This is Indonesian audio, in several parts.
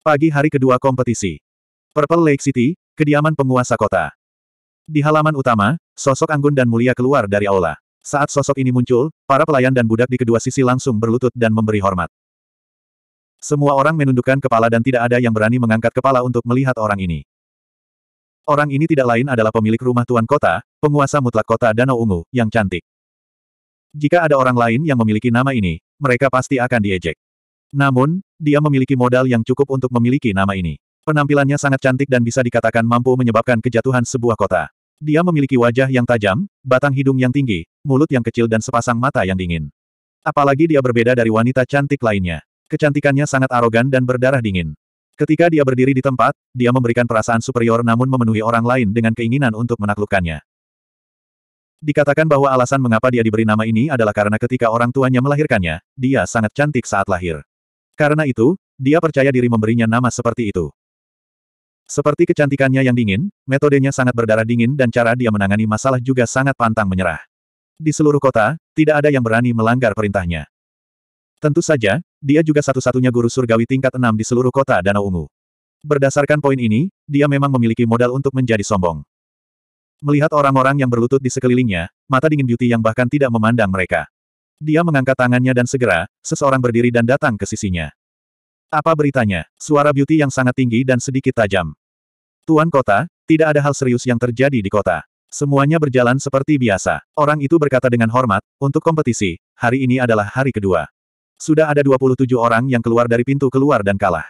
Pagi hari kedua kompetisi. Purple Lake City, kediaman penguasa kota. Di halaman utama, sosok anggun dan mulia keluar dari aula. Saat sosok ini muncul, para pelayan dan budak di kedua sisi langsung berlutut dan memberi hormat. Semua orang menundukkan kepala dan tidak ada yang berani mengangkat kepala untuk melihat orang ini. Orang ini tidak lain adalah pemilik rumah tuan kota, penguasa mutlak kota Danau Ungu, yang cantik. Jika ada orang lain yang memiliki nama ini, mereka pasti akan diejek. Namun, dia memiliki modal yang cukup untuk memiliki nama ini. Penampilannya sangat cantik dan bisa dikatakan mampu menyebabkan kejatuhan sebuah kota. Dia memiliki wajah yang tajam, batang hidung yang tinggi, mulut yang kecil dan sepasang mata yang dingin. Apalagi dia berbeda dari wanita cantik lainnya. Kecantikannya sangat arogan dan berdarah dingin. Ketika dia berdiri di tempat, dia memberikan perasaan superior namun memenuhi orang lain dengan keinginan untuk menaklukkannya. Dikatakan bahwa alasan mengapa dia diberi nama ini adalah karena ketika orang tuanya melahirkannya, dia sangat cantik saat lahir. Karena itu, dia percaya diri memberinya nama seperti itu. Seperti kecantikannya yang dingin, metodenya sangat berdarah dingin dan cara dia menangani masalah juga sangat pantang menyerah. Di seluruh kota, tidak ada yang berani melanggar perintahnya. Tentu saja, dia juga satu-satunya guru surgawi tingkat enam di seluruh kota Danau Ungu. Berdasarkan poin ini, dia memang memiliki modal untuk menjadi sombong. Melihat orang-orang yang berlutut di sekelilingnya, mata dingin Beauty yang bahkan tidak memandang mereka. Dia mengangkat tangannya dan segera, seseorang berdiri dan datang ke sisinya. Apa beritanya? Suara Beauty yang sangat tinggi dan sedikit tajam. Tuan kota, tidak ada hal serius yang terjadi di kota. Semuanya berjalan seperti biasa. Orang itu berkata dengan hormat, untuk kompetisi, hari ini adalah hari kedua. Sudah ada 27 orang yang keluar dari pintu keluar dan kalah.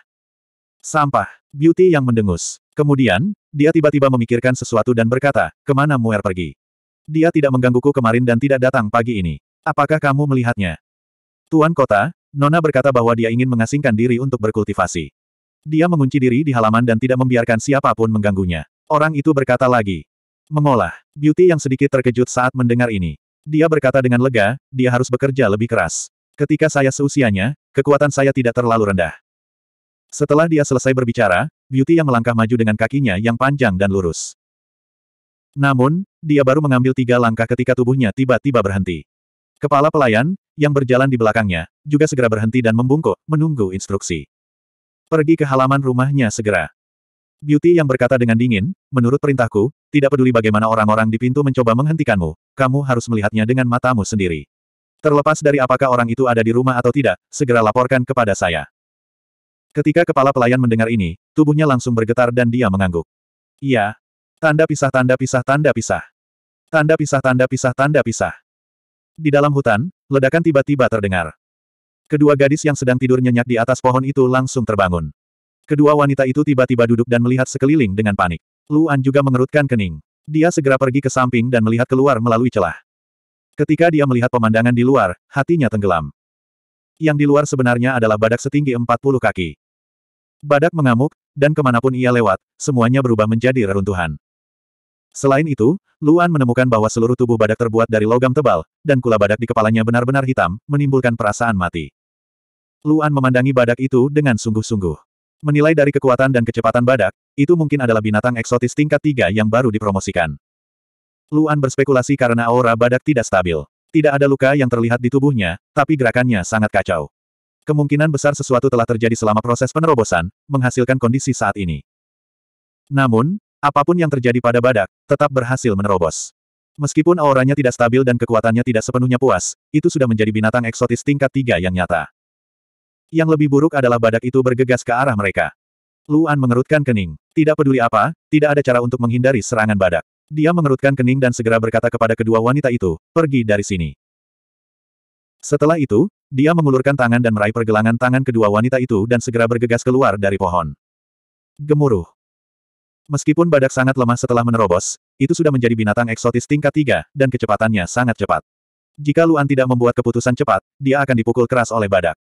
Sampah. Beauty yang mendengus. Kemudian, dia tiba-tiba memikirkan sesuatu dan berkata, kemana Muer pergi? Dia tidak menggangguku kemarin dan tidak datang pagi ini. Apakah kamu melihatnya? Tuan Kota, Nona berkata bahwa dia ingin mengasingkan diri untuk berkultivasi. Dia mengunci diri di halaman dan tidak membiarkan siapapun mengganggunya. Orang itu berkata lagi. Mengolah. Beauty yang sedikit terkejut saat mendengar ini. Dia berkata dengan lega, dia harus bekerja lebih keras. Ketika saya seusianya, kekuatan saya tidak terlalu rendah. Setelah dia selesai berbicara, Beauty yang melangkah maju dengan kakinya yang panjang dan lurus. Namun, dia baru mengambil tiga langkah ketika tubuhnya tiba-tiba berhenti. Kepala pelayan, yang berjalan di belakangnya, juga segera berhenti dan membungkuk, menunggu instruksi. Pergi ke halaman rumahnya segera. Beauty yang berkata dengan dingin, menurut perintahku, tidak peduli bagaimana orang-orang di pintu mencoba menghentikanmu, kamu harus melihatnya dengan matamu sendiri. Terlepas dari apakah orang itu ada di rumah atau tidak, segera laporkan kepada saya. Ketika kepala pelayan mendengar ini, tubuhnya langsung bergetar dan dia mengangguk. Iya. Tanda pisah tanda pisah tanda pisah. Tanda pisah tanda pisah tanda pisah. Di dalam hutan, ledakan tiba-tiba terdengar. Kedua gadis yang sedang tidur nyenyak di atas pohon itu langsung terbangun. Kedua wanita itu tiba-tiba duduk dan melihat sekeliling dengan panik. Luan juga mengerutkan kening. Dia segera pergi ke samping dan melihat keluar melalui celah. Ketika dia melihat pemandangan di luar, hatinya tenggelam. Yang di luar sebenarnya adalah badak setinggi 40 kaki. Badak mengamuk, dan kemanapun ia lewat, semuanya berubah menjadi reruntuhan. Selain itu, Luan menemukan bahwa seluruh tubuh badak terbuat dari logam tebal, dan kula badak di kepalanya benar-benar hitam, menimbulkan perasaan mati. Luan memandangi badak itu dengan sungguh-sungguh. Menilai dari kekuatan dan kecepatan badak, itu mungkin adalah binatang eksotis tingkat tiga yang baru dipromosikan. Luan berspekulasi karena aura badak tidak stabil. Tidak ada luka yang terlihat di tubuhnya, tapi gerakannya sangat kacau. Kemungkinan besar sesuatu telah terjadi selama proses penerobosan, menghasilkan kondisi saat ini. Namun, Apapun yang terjadi pada badak, tetap berhasil menerobos. Meskipun auranya tidak stabil dan kekuatannya tidak sepenuhnya puas, itu sudah menjadi binatang eksotis tingkat tiga yang nyata. Yang lebih buruk adalah badak itu bergegas ke arah mereka. Luan mengerutkan kening. Tidak peduli apa, tidak ada cara untuk menghindari serangan badak. Dia mengerutkan kening dan segera berkata kepada kedua wanita itu, pergi dari sini. Setelah itu, dia mengulurkan tangan dan meraih pergelangan tangan kedua wanita itu dan segera bergegas keluar dari pohon. Gemuruh. Meskipun badak sangat lemah setelah menerobos, itu sudah menjadi binatang eksotis tingkat tiga, dan kecepatannya sangat cepat. Jika Luan tidak membuat keputusan cepat, dia akan dipukul keras oleh badak.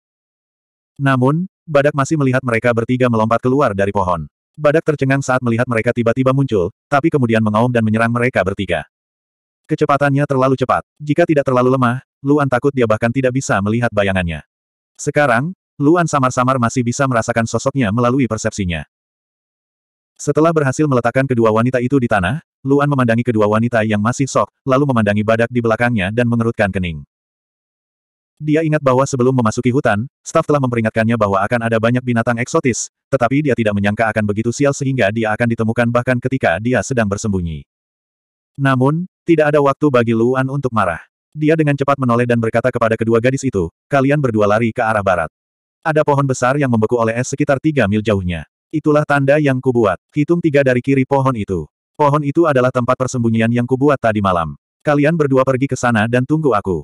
Namun, badak masih melihat mereka bertiga melompat keluar dari pohon. Badak tercengang saat melihat mereka tiba-tiba muncul, tapi kemudian mengaum dan menyerang mereka bertiga. Kecepatannya terlalu cepat. Jika tidak terlalu lemah, Luan takut dia bahkan tidak bisa melihat bayangannya. Sekarang, Luan samar-samar masih bisa merasakan sosoknya melalui persepsinya. Setelah berhasil meletakkan kedua wanita itu di tanah, Luan memandangi kedua wanita yang masih sok, lalu memandangi badak di belakangnya dan mengerutkan kening. Dia ingat bahwa sebelum memasuki hutan, staf telah memperingatkannya bahwa akan ada banyak binatang eksotis, tetapi dia tidak menyangka akan begitu sial sehingga dia akan ditemukan bahkan ketika dia sedang bersembunyi. Namun, tidak ada waktu bagi Luan untuk marah. Dia dengan cepat menoleh dan berkata kepada kedua gadis itu, kalian berdua lari ke arah barat. Ada pohon besar yang membeku oleh es sekitar tiga mil jauhnya. Itulah tanda yang kubuat. Hitung tiga dari kiri pohon itu. Pohon itu adalah tempat persembunyian yang kubuat tadi malam. Kalian berdua pergi ke sana dan tunggu aku.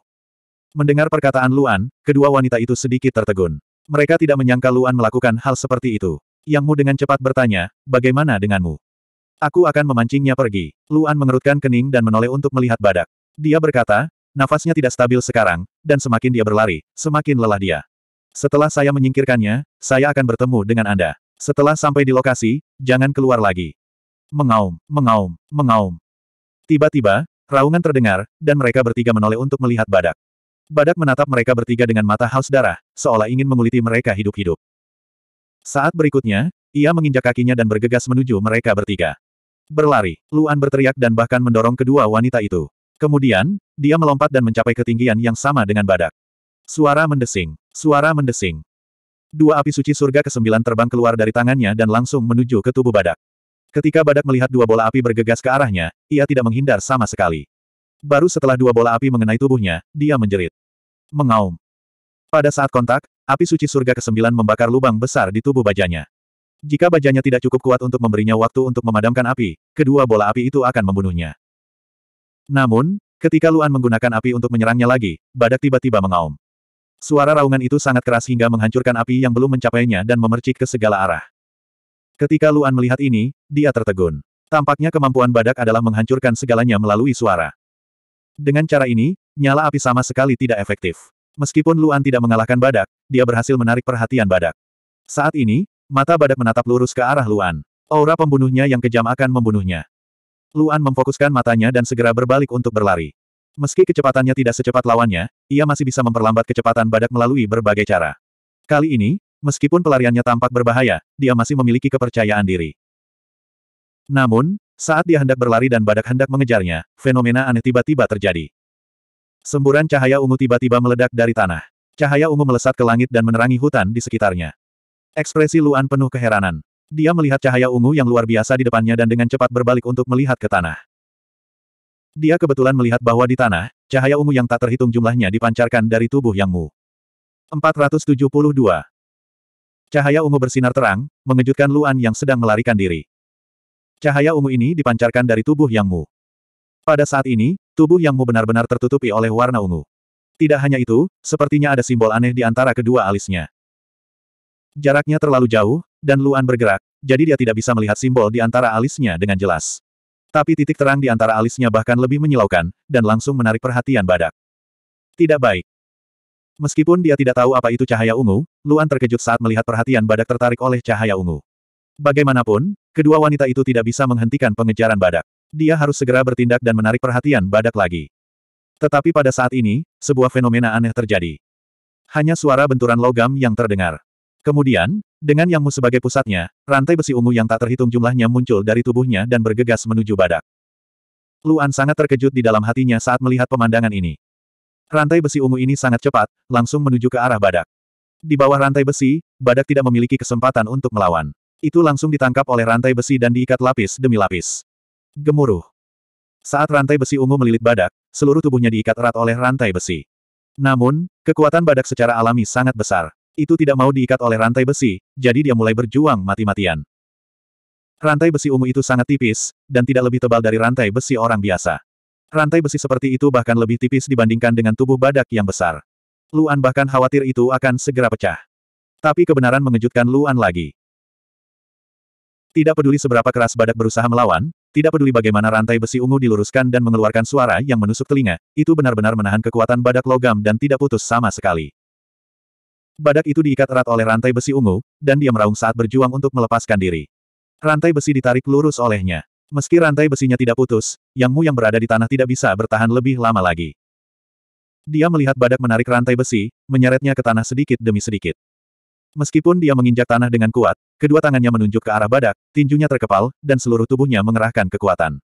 Mendengar perkataan Luan, kedua wanita itu sedikit tertegun. Mereka tidak menyangka Luan melakukan hal seperti itu. Yang Mu dengan cepat bertanya, bagaimana denganmu? Aku akan memancingnya pergi. Luan mengerutkan kening dan menoleh untuk melihat badak. Dia berkata, nafasnya tidak stabil sekarang, dan semakin dia berlari, semakin lelah dia. Setelah saya menyingkirkannya, saya akan bertemu dengan Anda. Setelah sampai di lokasi, jangan keluar lagi. Mengaum, mengaum, mengaum. Tiba-tiba, raungan terdengar, dan mereka bertiga menoleh untuk melihat badak. Badak menatap mereka bertiga dengan mata haus darah, seolah ingin menguliti mereka hidup-hidup. Saat berikutnya, ia menginjak kakinya dan bergegas menuju mereka bertiga. Berlari, Luan berteriak dan bahkan mendorong kedua wanita itu. Kemudian, dia melompat dan mencapai ketinggian yang sama dengan badak. Suara mendesing, suara mendesing. Dua api suci surga ke kesembilan terbang keluar dari tangannya dan langsung menuju ke tubuh badak. Ketika badak melihat dua bola api bergegas ke arahnya, ia tidak menghindar sama sekali. Baru setelah dua bola api mengenai tubuhnya, dia menjerit. Mengaum. Pada saat kontak, api suci surga ke kesembilan membakar lubang besar di tubuh bajanya. Jika bajanya tidak cukup kuat untuk memberinya waktu untuk memadamkan api, kedua bola api itu akan membunuhnya. Namun, ketika Luan menggunakan api untuk menyerangnya lagi, badak tiba-tiba mengaum. Suara raungan itu sangat keras hingga menghancurkan api yang belum mencapainya dan memercik ke segala arah. Ketika Luan melihat ini, dia tertegun. Tampaknya kemampuan badak adalah menghancurkan segalanya melalui suara. Dengan cara ini, nyala api sama sekali tidak efektif. Meskipun Luan tidak mengalahkan badak, dia berhasil menarik perhatian badak. Saat ini, mata badak menatap lurus ke arah Luan. Aura pembunuhnya yang kejam akan membunuhnya. Luan memfokuskan matanya dan segera berbalik untuk berlari. Meski kecepatannya tidak secepat lawannya, ia masih bisa memperlambat kecepatan badak melalui berbagai cara. Kali ini, meskipun pelariannya tampak berbahaya, dia masih memiliki kepercayaan diri. Namun, saat dia hendak berlari dan badak hendak mengejarnya, fenomena aneh tiba-tiba terjadi. Semburan cahaya ungu tiba-tiba meledak dari tanah. Cahaya ungu melesat ke langit dan menerangi hutan di sekitarnya. Ekspresi Luan penuh keheranan. Dia melihat cahaya ungu yang luar biasa di depannya dan dengan cepat berbalik untuk melihat ke tanah. Dia kebetulan melihat bahwa di tanah, cahaya ungu yang tak terhitung jumlahnya dipancarkan dari tubuh Yang Mu. 472. Cahaya ungu bersinar terang, mengejutkan Luan yang sedang melarikan diri. Cahaya ungu ini dipancarkan dari tubuh Yang Mu. Pada saat ini, tubuh Yang Mu benar-benar tertutupi oleh warna ungu. Tidak hanya itu, sepertinya ada simbol aneh di antara kedua alisnya. Jaraknya terlalu jauh, dan Luan bergerak, jadi dia tidak bisa melihat simbol di antara alisnya dengan jelas. Tapi titik terang di antara alisnya bahkan lebih menyilaukan, dan langsung menarik perhatian badak. Tidak baik. Meskipun dia tidak tahu apa itu cahaya ungu, Luan terkejut saat melihat perhatian badak tertarik oleh cahaya ungu. Bagaimanapun, kedua wanita itu tidak bisa menghentikan pengejaran badak. Dia harus segera bertindak dan menarik perhatian badak lagi. Tetapi pada saat ini, sebuah fenomena aneh terjadi. Hanya suara benturan logam yang terdengar. Kemudian, dengan yangmu sebagai pusatnya, rantai besi ungu yang tak terhitung jumlahnya muncul dari tubuhnya dan bergegas menuju badak. Luan sangat terkejut di dalam hatinya saat melihat pemandangan ini. Rantai besi ungu ini sangat cepat, langsung menuju ke arah badak. Di bawah rantai besi, badak tidak memiliki kesempatan untuk melawan. Itu langsung ditangkap oleh rantai besi dan diikat lapis demi lapis. Gemuruh. Saat rantai besi ungu melilit badak, seluruh tubuhnya diikat erat oleh rantai besi. Namun, kekuatan badak secara alami sangat besar. Itu tidak mau diikat oleh rantai besi, jadi dia mulai berjuang mati-matian. Rantai besi ungu itu sangat tipis, dan tidak lebih tebal dari rantai besi orang biasa. Rantai besi seperti itu bahkan lebih tipis dibandingkan dengan tubuh badak yang besar. Luan bahkan khawatir itu akan segera pecah. Tapi kebenaran mengejutkan Luan lagi. Tidak peduli seberapa keras badak berusaha melawan, tidak peduli bagaimana rantai besi ungu diluruskan dan mengeluarkan suara yang menusuk telinga, itu benar-benar menahan kekuatan badak logam dan tidak putus sama sekali. Badak itu diikat erat oleh rantai besi ungu, dan dia meraung saat berjuang untuk melepaskan diri. Rantai besi ditarik lurus olehnya. Meski rantai besinya tidak putus, Yang Mu yang berada di tanah tidak bisa bertahan lebih lama lagi. Dia melihat badak menarik rantai besi, menyeretnya ke tanah sedikit demi sedikit. Meskipun dia menginjak tanah dengan kuat, kedua tangannya menunjuk ke arah badak, tinjunya terkepal, dan seluruh tubuhnya mengerahkan kekuatan.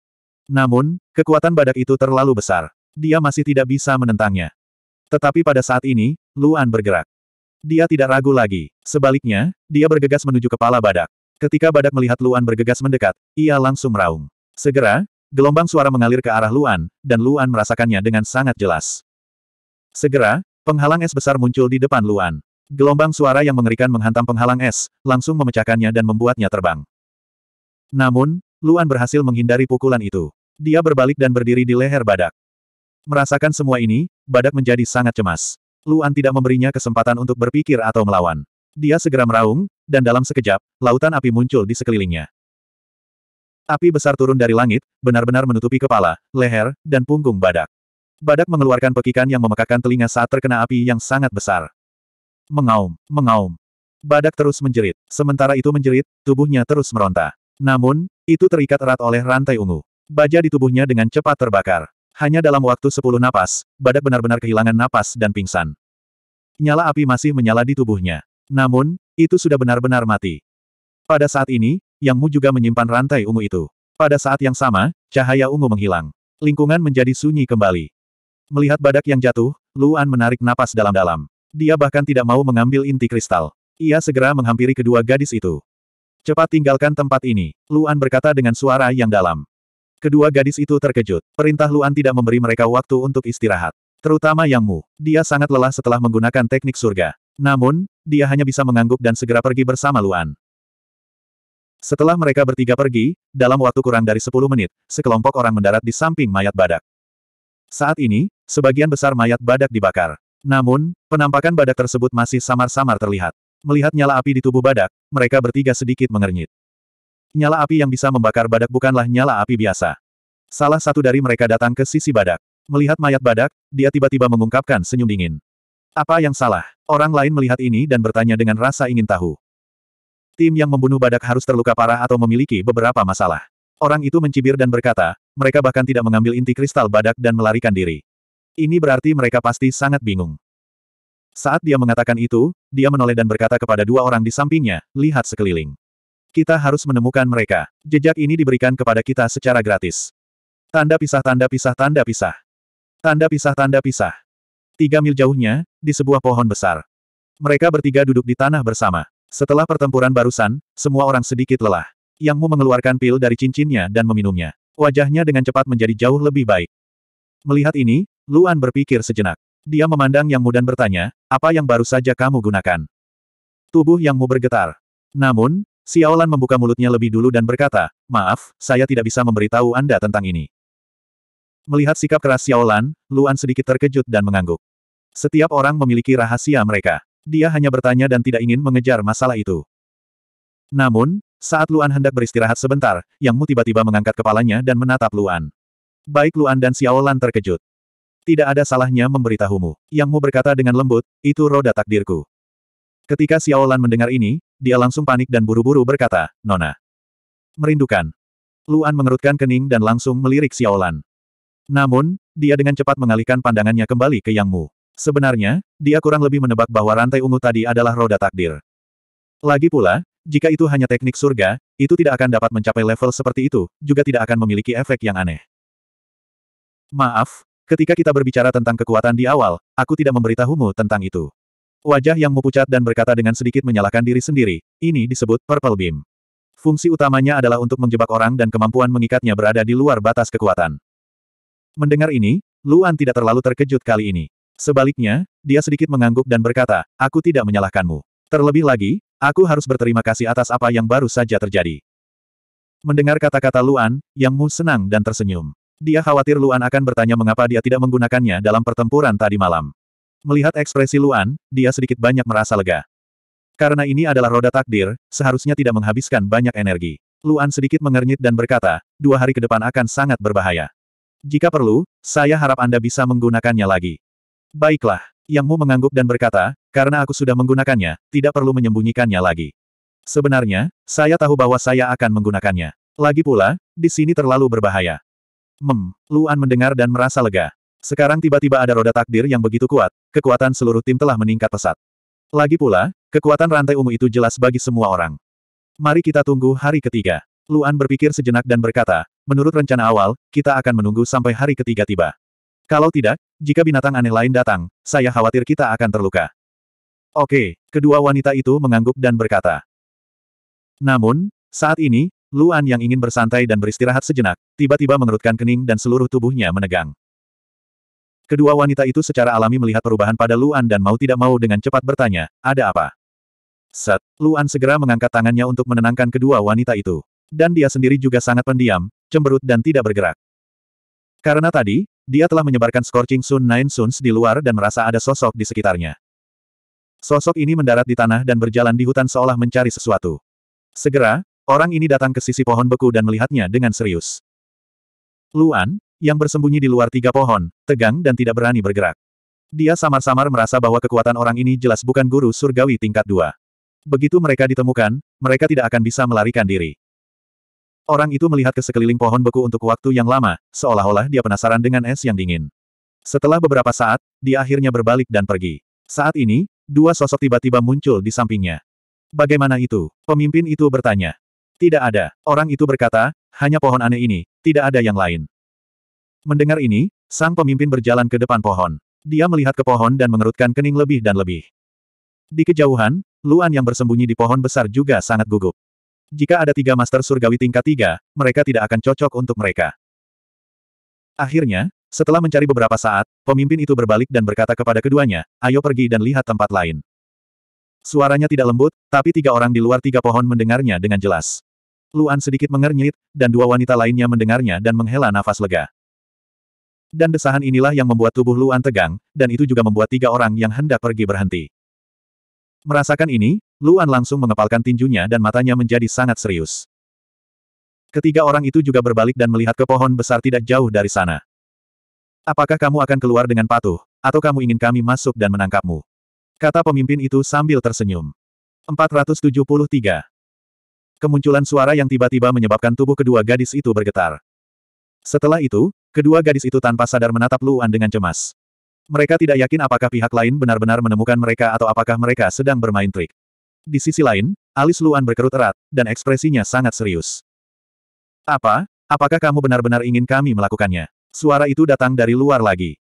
Namun, kekuatan badak itu terlalu besar. Dia masih tidak bisa menentangnya. Tetapi pada saat ini, Luan bergerak. Dia tidak ragu lagi. Sebaliknya, dia bergegas menuju kepala badak. Ketika badak melihat Luan bergegas mendekat, ia langsung meraung. Segera, gelombang suara mengalir ke arah Luan, dan Luan merasakannya dengan sangat jelas. Segera, penghalang es besar muncul di depan Luan. Gelombang suara yang mengerikan menghantam penghalang es, langsung memecahkannya dan membuatnya terbang. Namun, Luan berhasil menghindari pukulan itu. Dia berbalik dan berdiri di leher badak. Merasakan semua ini, badak menjadi sangat cemas. Luan tidak memberinya kesempatan untuk berpikir atau melawan. Dia segera meraung, dan dalam sekejap, lautan api muncul di sekelilingnya. Api besar turun dari langit, benar-benar menutupi kepala, leher, dan punggung badak. Badak mengeluarkan pekikan yang memekakan telinga saat terkena api yang sangat besar. Mengaum, mengaum. Badak terus menjerit. Sementara itu menjerit, tubuhnya terus meronta. Namun, itu terikat erat oleh rantai ungu. Baja di tubuhnya dengan cepat terbakar. Hanya dalam waktu sepuluh napas, badak benar-benar kehilangan napas dan pingsan. Nyala api masih menyala di tubuhnya. Namun, itu sudah benar-benar mati. Pada saat ini, Yang Mu juga menyimpan rantai ungu itu. Pada saat yang sama, cahaya ungu menghilang. Lingkungan menjadi sunyi kembali. Melihat badak yang jatuh, Luan menarik napas dalam-dalam. Dia bahkan tidak mau mengambil inti kristal. Ia segera menghampiri kedua gadis itu. Cepat tinggalkan tempat ini, Luan berkata dengan suara yang dalam. Kedua gadis itu terkejut. Perintah Luan tidak memberi mereka waktu untuk istirahat. Terutama Yang Mu. Dia sangat lelah setelah menggunakan teknik surga. Namun, dia hanya bisa mengangguk dan segera pergi bersama Luan. Setelah mereka bertiga pergi, dalam waktu kurang dari 10 menit, sekelompok orang mendarat di samping mayat badak. Saat ini, sebagian besar mayat badak dibakar. Namun, penampakan badak tersebut masih samar-samar terlihat. Melihat nyala api di tubuh badak, mereka bertiga sedikit mengernyit. Nyala api yang bisa membakar badak bukanlah nyala api biasa. Salah satu dari mereka datang ke sisi badak. Melihat mayat badak, dia tiba-tiba mengungkapkan senyum dingin. Apa yang salah? Orang lain melihat ini dan bertanya dengan rasa ingin tahu. Tim yang membunuh badak harus terluka parah atau memiliki beberapa masalah. Orang itu mencibir dan berkata, mereka bahkan tidak mengambil inti kristal badak dan melarikan diri. Ini berarti mereka pasti sangat bingung. Saat dia mengatakan itu, dia menoleh dan berkata kepada dua orang di sampingnya, lihat sekeliling. Kita harus menemukan mereka. Jejak ini diberikan kepada kita secara gratis. Tanda pisah tanda pisah tanda pisah. Tanda pisah tanda pisah. Tiga mil jauhnya, di sebuah pohon besar. Mereka bertiga duduk di tanah bersama. Setelah pertempuran barusan, semua orang sedikit lelah. Yang Mu mengeluarkan pil dari cincinnya dan meminumnya. Wajahnya dengan cepat menjadi jauh lebih baik. Melihat ini, Luan berpikir sejenak. Dia memandang Yang Mu dan bertanya, apa yang baru saja kamu gunakan? Tubuh Yang Mu bergetar. Namun, Xiaolan membuka mulutnya lebih dulu dan berkata, maaf, saya tidak bisa memberitahu Anda tentang ini. Melihat sikap keras Xiaolan, Luan sedikit terkejut dan mengangguk. Setiap orang memiliki rahasia mereka. Dia hanya bertanya dan tidak ingin mengejar masalah itu. Namun, saat Luan hendak beristirahat sebentar, Yang Mu tiba-tiba mengangkat kepalanya dan menatap Luan. Baik Luan dan Xiaolan terkejut. Tidak ada salahnya memberitahumu. Yang Mu berkata dengan lembut, itu roda takdirku. Ketika Xiaolan mendengar ini, dia langsung panik dan buru-buru berkata, Nona. Merindukan. Luan mengerutkan kening dan langsung melirik Xiaolan. Namun, dia dengan cepat mengalihkan pandangannya kembali ke Yang Mu. Sebenarnya, dia kurang lebih menebak bahwa rantai ungu tadi adalah roda takdir. Lagi pula, jika itu hanya teknik surga, itu tidak akan dapat mencapai level seperti itu, juga tidak akan memiliki efek yang aneh. Maaf, ketika kita berbicara tentang kekuatan di awal, aku tidak memberitahumu tentang itu. Wajah yang memucat dan berkata dengan sedikit menyalahkan diri sendiri, ini disebut Purple Beam. Fungsi utamanya adalah untuk menjebak orang dan kemampuan mengikatnya berada di luar batas kekuatan. Mendengar ini, Luan tidak terlalu terkejut kali ini. Sebaliknya, dia sedikit mengangguk dan berkata, aku tidak menyalahkanmu. Terlebih lagi, aku harus berterima kasih atas apa yang baru saja terjadi. Mendengar kata-kata Luan, Yang Mu senang dan tersenyum. Dia khawatir Luan akan bertanya mengapa dia tidak menggunakannya dalam pertempuran tadi malam. Melihat ekspresi Luan, dia sedikit banyak merasa lega. Karena ini adalah roda takdir, seharusnya tidak menghabiskan banyak energi. Luan sedikit mengernyit dan berkata, dua hari ke depan akan sangat berbahaya. Jika perlu, saya harap Anda bisa menggunakannya lagi. Baiklah, Yang Mu mengangguk dan berkata, karena aku sudah menggunakannya, tidak perlu menyembunyikannya lagi. Sebenarnya, saya tahu bahwa saya akan menggunakannya. Lagi pula, di sini terlalu berbahaya. Mem, Luan mendengar dan merasa lega. Sekarang tiba-tiba ada roda takdir yang begitu kuat, kekuatan seluruh tim telah meningkat pesat. Lagi pula, kekuatan rantai ungu itu jelas bagi semua orang. Mari kita tunggu hari ketiga. Luan berpikir sejenak dan berkata, menurut rencana awal, kita akan menunggu sampai hari ketiga tiba. Kalau tidak, jika binatang aneh lain datang, saya khawatir kita akan terluka. Oke, kedua wanita itu mengangguk dan berkata. Namun, saat ini, Luan yang ingin bersantai dan beristirahat sejenak, tiba-tiba mengerutkan kening dan seluruh tubuhnya menegang. Kedua wanita itu secara alami melihat perubahan pada Luan dan mau tidak mau dengan cepat bertanya, ada apa? Set, Luan segera mengangkat tangannya untuk menenangkan kedua wanita itu. Dan dia sendiri juga sangat pendiam, cemberut dan tidak bergerak. Karena tadi, dia telah menyebarkan scorching sun nine suns di luar dan merasa ada sosok di sekitarnya. Sosok ini mendarat di tanah dan berjalan di hutan seolah mencari sesuatu. Segera, orang ini datang ke sisi pohon beku dan melihatnya dengan serius. Luan, yang bersembunyi di luar tiga pohon, tegang dan tidak berani bergerak. Dia samar-samar merasa bahwa kekuatan orang ini jelas bukan guru surgawi tingkat dua. Begitu mereka ditemukan, mereka tidak akan bisa melarikan diri. Orang itu melihat ke sekeliling pohon beku untuk waktu yang lama, seolah-olah dia penasaran dengan es yang dingin. Setelah beberapa saat, dia akhirnya berbalik dan pergi. Saat ini, dua sosok tiba-tiba muncul di sampingnya. Bagaimana itu? Pemimpin itu bertanya. Tidak ada, orang itu berkata, hanya pohon aneh ini, tidak ada yang lain. Mendengar ini, sang pemimpin berjalan ke depan pohon. Dia melihat ke pohon dan mengerutkan kening lebih dan lebih. Di kejauhan, Luan yang bersembunyi di pohon besar juga sangat gugup. Jika ada tiga master surgawi tingkat tiga, mereka tidak akan cocok untuk mereka. Akhirnya, setelah mencari beberapa saat, pemimpin itu berbalik dan berkata kepada keduanya, ayo pergi dan lihat tempat lain. Suaranya tidak lembut, tapi tiga orang di luar tiga pohon mendengarnya dengan jelas. Luan sedikit mengernyit, dan dua wanita lainnya mendengarnya dan menghela nafas lega. Dan desahan inilah yang membuat tubuh Luan tegang, dan itu juga membuat tiga orang yang hendak pergi berhenti. Merasakan ini, Luan langsung mengepalkan tinjunya dan matanya menjadi sangat serius. Ketiga orang itu juga berbalik dan melihat ke pohon besar tidak jauh dari sana. Apakah kamu akan keluar dengan patuh, atau kamu ingin kami masuk dan menangkapmu? Kata pemimpin itu sambil tersenyum. 473. Kemunculan suara yang tiba-tiba menyebabkan tubuh kedua gadis itu bergetar. Setelah itu, Kedua gadis itu tanpa sadar menatap Luan dengan cemas. Mereka tidak yakin apakah pihak lain benar-benar menemukan mereka atau apakah mereka sedang bermain trik. Di sisi lain, alis Luan berkerut erat, dan ekspresinya sangat serius. Apa? Apakah kamu benar-benar ingin kami melakukannya? Suara itu datang dari luar lagi.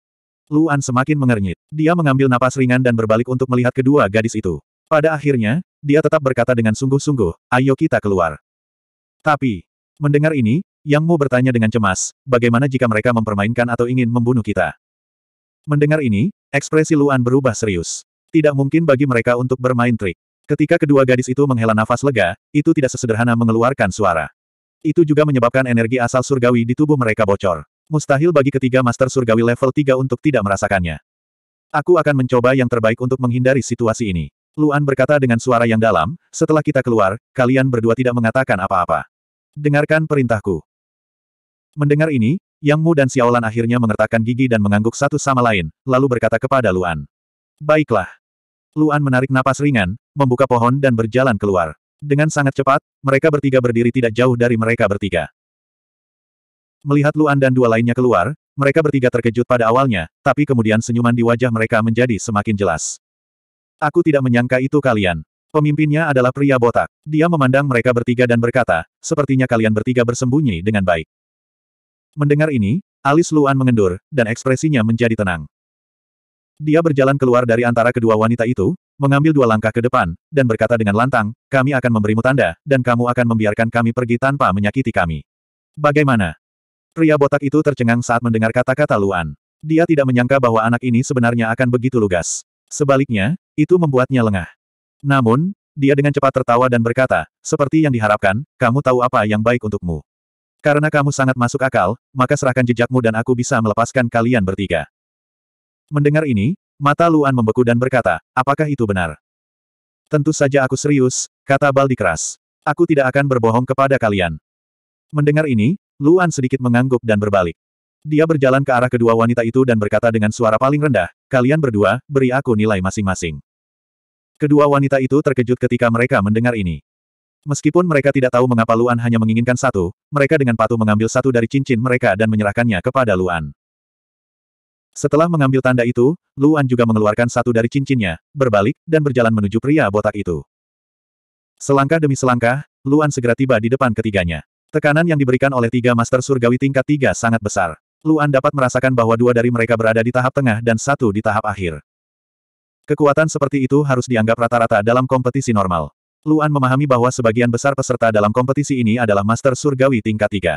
Luan semakin mengernyit. Dia mengambil napas ringan dan berbalik untuk melihat kedua gadis itu. Pada akhirnya, dia tetap berkata dengan sungguh-sungguh, ayo kita keluar. Tapi, mendengar ini, yang mu bertanya dengan cemas, bagaimana jika mereka mempermainkan atau ingin membunuh kita? Mendengar ini, ekspresi Luan berubah serius. Tidak mungkin bagi mereka untuk bermain trik. Ketika kedua gadis itu menghela nafas lega, itu tidak sesederhana mengeluarkan suara. Itu juga menyebabkan energi asal surgawi di tubuh mereka bocor. Mustahil bagi ketiga master surgawi level 3 untuk tidak merasakannya. Aku akan mencoba yang terbaik untuk menghindari situasi ini. Luan berkata dengan suara yang dalam, setelah kita keluar, kalian berdua tidak mengatakan apa-apa. Dengarkan perintahku. Mendengar ini, Yang Mu dan Xiaolan akhirnya mengertakkan gigi dan mengangguk satu sama lain, lalu berkata kepada Luan. Baiklah. Luan menarik napas ringan, membuka pohon dan berjalan keluar. Dengan sangat cepat, mereka bertiga berdiri tidak jauh dari mereka bertiga. Melihat Luan dan dua lainnya keluar, mereka bertiga terkejut pada awalnya, tapi kemudian senyuman di wajah mereka menjadi semakin jelas. Aku tidak menyangka itu kalian. Pemimpinnya adalah pria botak. Dia memandang mereka bertiga dan berkata, sepertinya kalian bertiga bersembunyi dengan baik. Mendengar ini, alis Luan mengendur, dan ekspresinya menjadi tenang. Dia berjalan keluar dari antara kedua wanita itu, mengambil dua langkah ke depan, dan berkata dengan lantang, kami akan memberimu tanda, dan kamu akan membiarkan kami pergi tanpa menyakiti kami. Bagaimana? Pria botak itu tercengang saat mendengar kata-kata Luan. Dia tidak menyangka bahwa anak ini sebenarnya akan begitu lugas. Sebaliknya, itu membuatnya lengah. Namun, dia dengan cepat tertawa dan berkata, seperti yang diharapkan, kamu tahu apa yang baik untukmu. Karena kamu sangat masuk akal, maka serahkan jejakmu dan aku bisa melepaskan kalian bertiga. Mendengar ini, mata Luan membeku dan berkata, apakah itu benar? Tentu saja aku serius, kata Baldi keras. Aku tidak akan berbohong kepada kalian. Mendengar ini, Luan sedikit mengangguk dan berbalik. Dia berjalan ke arah kedua wanita itu dan berkata dengan suara paling rendah, kalian berdua, beri aku nilai masing-masing. Kedua wanita itu terkejut ketika mereka mendengar ini. Meskipun mereka tidak tahu mengapa Luan hanya menginginkan satu, mereka dengan patuh mengambil satu dari cincin mereka dan menyerahkannya kepada Luan. Setelah mengambil tanda itu, Luan juga mengeluarkan satu dari cincinnya, berbalik, dan berjalan menuju pria botak itu. Selangkah demi selangkah, Luan segera tiba di depan ketiganya. Tekanan yang diberikan oleh tiga master surgawi tingkat tiga sangat besar. Luan dapat merasakan bahwa dua dari mereka berada di tahap tengah dan satu di tahap akhir. Kekuatan seperti itu harus dianggap rata-rata dalam kompetisi normal. Luan memahami bahwa sebagian besar peserta dalam kompetisi ini adalah Master Surgawi tingkat 3.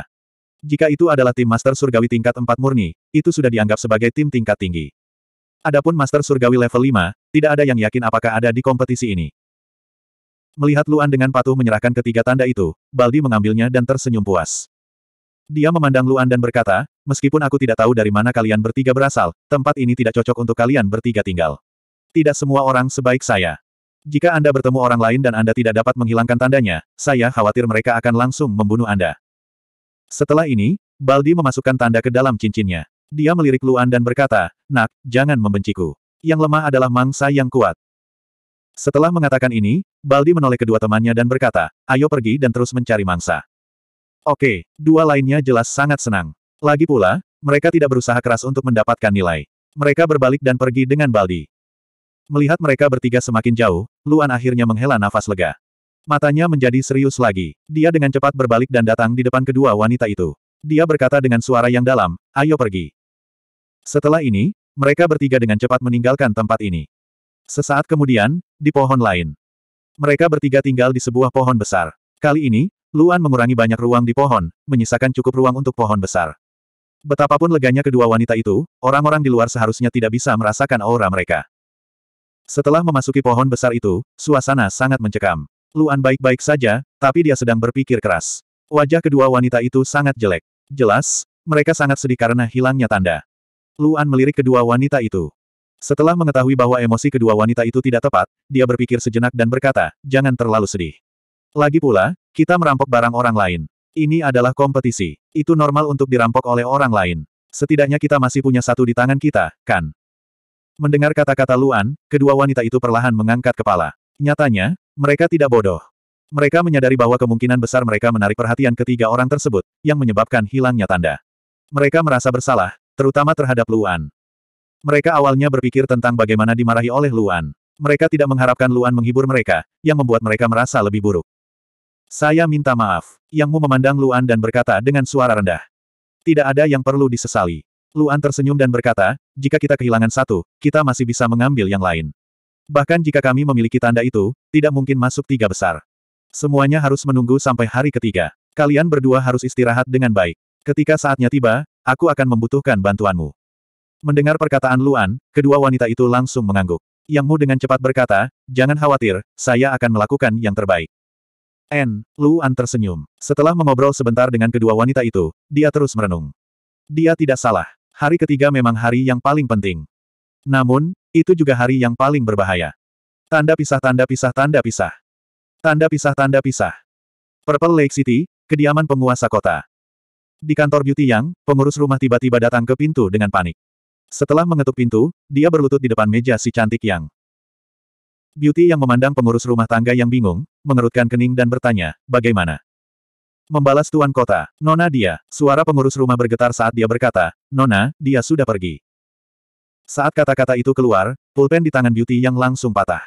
Jika itu adalah tim Master Surgawi tingkat 4 murni, itu sudah dianggap sebagai tim tingkat tinggi. Adapun Master Surgawi level 5, tidak ada yang yakin apakah ada di kompetisi ini. Melihat Luan dengan patuh menyerahkan ketiga tanda itu, Baldi mengambilnya dan tersenyum puas. Dia memandang Luan dan berkata, meskipun aku tidak tahu dari mana kalian bertiga berasal, tempat ini tidak cocok untuk kalian bertiga tinggal. Tidak semua orang sebaik saya. Jika Anda bertemu orang lain dan Anda tidak dapat menghilangkan tandanya, saya khawatir mereka akan langsung membunuh Anda. Setelah ini, Baldi memasukkan tanda ke dalam cincinnya. Dia melirik Luan dan berkata, Nak, jangan membenciku. Yang lemah adalah mangsa yang kuat. Setelah mengatakan ini, Baldi menoleh kedua temannya dan berkata, ayo pergi dan terus mencari mangsa. Oke, dua lainnya jelas sangat senang. Lagi pula, mereka tidak berusaha keras untuk mendapatkan nilai. Mereka berbalik dan pergi dengan Baldi. Melihat mereka bertiga semakin jauh, Luan akhirnya menghela nafas lega. Matanya menjadi serius lagi. Dia dengan cepat berbalik dan datang di depan kedua wanita itu. Dia berkata dengan suara yang dalam, ayo pergi. Setelah ini, mereka bertiga dengan cepat meninggalkan tempat ini. Sesaat kemudian, di pohon lain. Mereka bertiga tinggal di sebuah pohon besar. Kali ini, Luan mengurangi banyak ruang di pohon, menyisakan cukup ruang untuk pohon besar. Betapapun leganya kedua wanita itu, orang-orang di luar seharusnya tidak bisa merasakan aura mereka. Setelah memasuki pohon besar itu, suasana sangat mencekam. Luan baik-baik saja, tapi dia sedang berpikir keras. Wajah kedua wanita itu sangat jelek. Jelas, mereka sangat sedih karena hilangnya tanda. Luan melirik kedua wanita itu. Setelah mengetahui bahwa emosi kedua wanita itu tidak tepat, dia berpikir sejenak dan berkata, jangan terlalu sedih. Lagi pula, kita merampok barang orang lain. Ini adalah kompetisi. Itu normal untuk dirampok oleh orang lain. Setidaknya kita masih punya satu di tangan kita, kan? Mendengar kata-kata Luan, kedua wanita itu perlahan mengangkat kepala. Nyatanya, mereka tidak bodoh. Mereka menyadari bahwa kemungkinan besar mereka menarik perhatian ketiga orang tersebut, yang menyebabkan hilangnya tanda. Mereka merasa bersalah, terutama terhadap Luan. Mereka awalnya berpikir tentang bagaimana dimarahi oleh Luan. Mereka tidak mengharapkan Luan menghibur mereka, yang membuat mereka merasa lebih buruk. Saya minta maaf, Yang memandang Luan dan berkata dengan suara rendah. Tidak ada yang perlu disesali. Luan tersenyum dan berkata, jika kita kehilangan satu, kita masih bisa mengambil yang lain. Bahkan jika kami memiliki tanda itu, tidak mungkin masuk tiga besar. Semuanya harus menunggu sampai hari ketiga. Kalian berdua harus istirahat dengan baik. Ketika saatnya tiba, aku akan membutuhkan bantuanmu. Mendengar perkataan Luan, kedua wanita itu langsung mengangguk. Yang Mu dengan cepat berkata, jangan khawatir, saya akan melakukan yang terbaik. N. Luan tersenyum. Setelah mengobrol sebentar dengan kedua wanita itu, dia terus merenung. Dia tidak salah. Hari ketiga memang hari yang paling penting. Namun, itu juga hari yang paling berbahaya. Tanda pisah tanda pisah tanda pisah. Tanda pisah tanda pisah. Purple Lake City, kediaman penguasa kota. Di kantor Beauty Yang, pengurus rumah tiba-tiba datang ke pintu dengan panik. Setelah mengetuk pintu, dia berlutut di depan meja si cantik Yang. Beauty Yang memandang pengurus rumah tangga yang bingung, mengerutkan kening dan bertanya, bagaimana? Membalas tuan kota, Nona dia, suara pengurus rumah bergetar saat dia berkata, Nona, dia sudah pergi. Saat kata-kata itu keluar, pulpen di tangan Beauty yang langsung patah.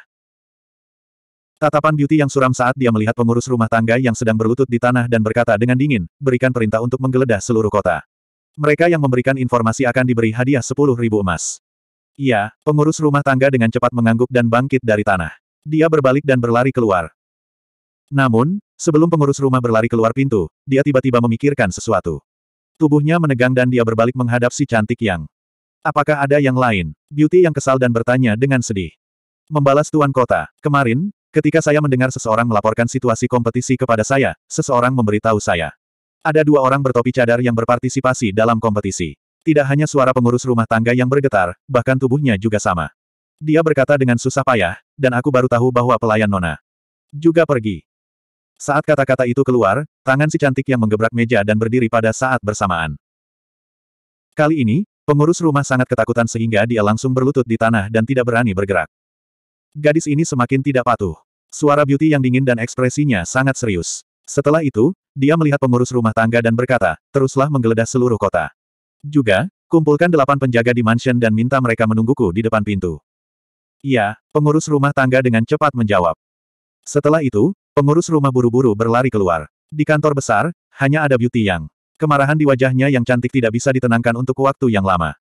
Tatapan Beauty yang suram saat dia melihat pengurus rumah tangga yang sedang berlutut di tanah dan berkata dengan dingin, berikan perintah untuk menggeledah seluruh kota. Mereka yang memberikan informasi akan diberi hadiah ribu emas. Iya, pengurus rumah tangga dengan cepat mengangguk dan bangkit dari tanah. Dia berbalik dan berlari keluar. Namun, Sebelum pengurus rumah berlari keluar pintu, dia tiba-tiba memikirkan sesuatu. Tubuhnya menegang dan dia berbalik menghadap si cantik yang. Apakah ada yang lain? Beauty yang kesal dan bertanya dengan sedih. Membalas Tuan Kota, kemarin, ketika saya mendengar seseorang melaporkan situasi kompetisi kepada saya, seseorang memberitahu saya. Ada dua orang bertopi cadar yang berpartisipasi dalam kompetisi. Tidak hanya suara pengurus rumah tangga yang bergetar, bahkan tubuhnya juga sama. Dia berkata dengan susah payah, dan aku baru tahu bahwa pelayan Nona juga pergi. Saat kata-kata itu keluar, tangan si cantik yang menggebrak meja dan berdiri pada saat bersamaan. Kali ini, pengurus rumah sangat ketakutan sehingga dia langsung berlutut di tanah dan tidak berani bergerak. Gadis ini semakin tidak patuh. Suara beauty yang dingin dan ekspresinya sangat serius. Setelah itu, dia melihat pengurus rumah tangga dan berkata, teruslah menggeledah seluruh kota. Juga, kumpulkan delapan penjaga di mansion dan minta mereka menungguku di depan pintu. Iya, pengurus rumah tangga dengan cepat menjawab. Setelah itu, Pengurus rumah buru-buru berlari keluar. Di kantor besar, hanya ada Beauty Yang. Kemarahan di wajahnya yang cantik tidak bisa ditenangkan untuk waktu yang lama.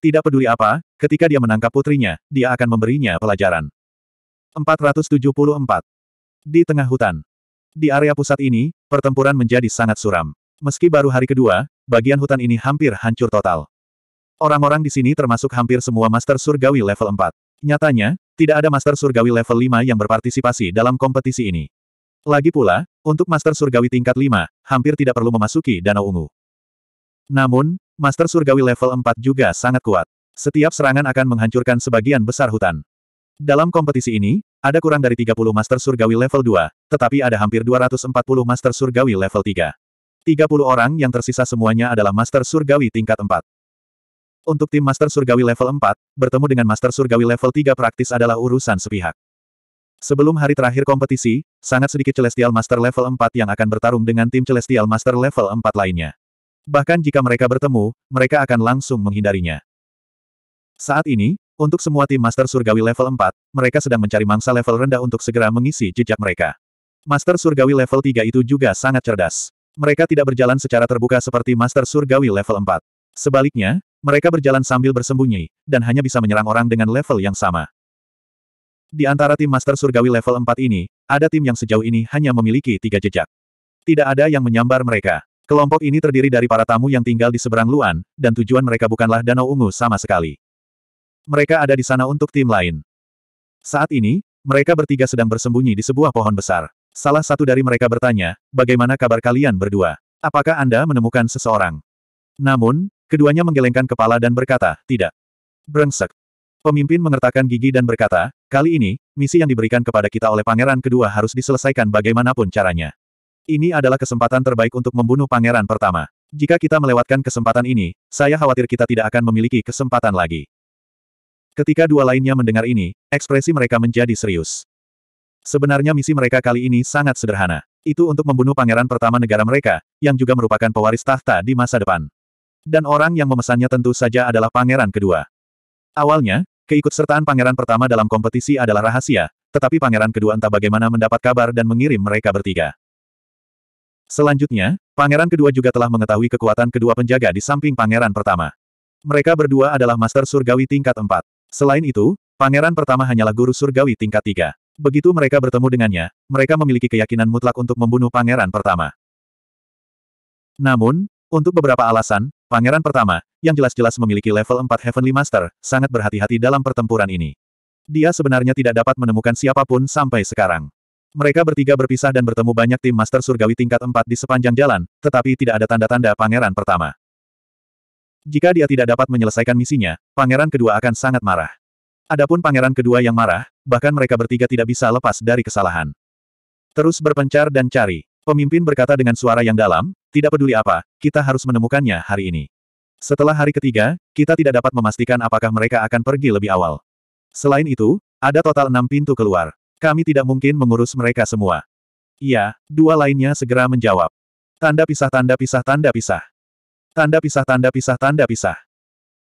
Tidak peduli apa, ketika dia menangkap putrinya, dia akan memberinya pelajaran. 474. Di tengah hutan. Di area pusat ini, pertempuran menjadi sangat suram. Meski baru hari kedua, bagian hutan ini hampir hancur total. Orang-orang di sini termasuk hampir semua master surgawi level 4. Nyatanya, tidak ada Master Surgawi level 5 yang berpartisipasi dalam kompetisi ini. Lagi pula, untuk Master Surgawi tingkat 5, hampir tidak perlu memasuki Danau Ungu. Namun, Master Surgawi level 4 juga sangat kuat. Setiap serangan akan menghancurkan sebagian besar hutan. Dalam kompetisi ini, ada kurang dari 30 Master Surgawi level 2, tetapi ada hampir 240 Master Surgawi level 3. 30 orang yang tersisa semuanya adalah Master Surgawi tingkat 4. Untuk tim Master Surgawi level 4, bertemu dengan Master Surgawi level 3 praktis adalah urusan sepihak. Sebelum hari terakhir kompetisi, sangat sedikit Celestial Master level 4 yang akan bertarung dengan tim Celestial Master level 4 lainnya. Bahkan jika mereka bertemu, mereka akan langsung menghindarinya. Saat ini, untuk semua tim Master Surgawi level 4, mereka sedang mencari mangsa level rendah untuk segera mengisi jejak mereka. Master Surgawi level 3 itu juga sangat cerdas. Mereka tidak berjalan secara terbuka seperti Master Surgawi level 4. Sebaliknya, mereka berjalan sambil bersembunyi, dan hanya bisa menyerang orang dengan level yang sama. Di antara tim Master Surgawi level 4 ini, ada tim yang sejauh ini hanya memiliki tiga jejak. Tidak ada yang menyambar mereka. Kelompok ini terdiri dari para tamu yang tinggal di seberang Luan, dan tujuan mereka bukanlah Danau Ungu sama sekali. Mereka ada di sana untuk tim lain. Saat ini, mereka bertiga sedang bersembunyi di sebuah pohon besar. Salah satu dari mereka bertanya, bagaimana kabar kalian berdua? Apakah Anda menemukan seseorang? Namun, Keduanya menggelengkan kepala dan berkata, tidak. Brengsek. Pemimpin mengertakkan gigi dan berkata, kali ini, misi yang diberikan kepada kita oleh pangeran kedua harus diselesaikan bagaimanapun caranya. Ini adalah kesempatan terbaik untuk membunuh pangeran pertama. Jika kita melewatkan kesempatan ini, saya khawatir kita tidak akan memiliki kesempatan lagi. Ketika dua lainnya mendengar ini, ekspresi mereka menjadi serius. Sebenarnya misi mereka kali ini sangat sederhana. Itu untuk membunuh pangeran pertama negara mereka, yang juga merupakan pewaris tahta di masa depan. Dan orang yang memesannya tentu saja adalah pangeran kedua. Awalnya, keikutsertaan pangeran pertama dalam kompetisi adalah rahasia, tetapi pangeran kedua entah bagaimana mendapat kabar dan mengirim mereka bertiga. Selanjutnya, pangeran kedua juga telah mengetahui kekuatan kedua penjaga di samping pangeran pertama. Mereka berdua adalah master surgawi tingkat 4. Selain itu, pangeran pertama hanyalah guru surgawi tingkat 3. Begitu mereka bertemu dengannya, mereka memiliki keyakinan mutlak untuk membunuh pangeran pertama. Namun, untuk beberapa alasan, pangeran pertama, yang jelas-jelas memiliki level 4 Heavenly Master, sangat berhati-hati dalam pertempuran ini. Dia sebenarnya tidak dapat menemukan siapapun sampai sekarang. Mereka bertiga berpisah dan bertemu banyak tim Master Surgawi tingkat 4 di sepanjang jalan, tetapi tidak ada tanda-tanda pangeran pertama. Jika dia tidak dapat menyelesaikan misinya, pangeran kedua akan sangat marah. Adapun pangeran kedua yang marah, bahkan mereka bertiga tidak bisa lepas dari kesalahan. Terus berpencar dan cari. Pemimpin berkata dengan suara yang dalam, tidak peduli apa, kita harus menemukannya hari ini. Setelah hari ketiga, kita tidak dapat memastikan apakah mereka akan pergi lebih awal. Selain itu, ada total enam pintu keluar. Kami tidak mungkin mengurus mereka semua. Iya, dua lainnya segera menjawab. Tanda pisah tanda pisah tanda pisah. Tanda pisah tanda pisah tanda pisah.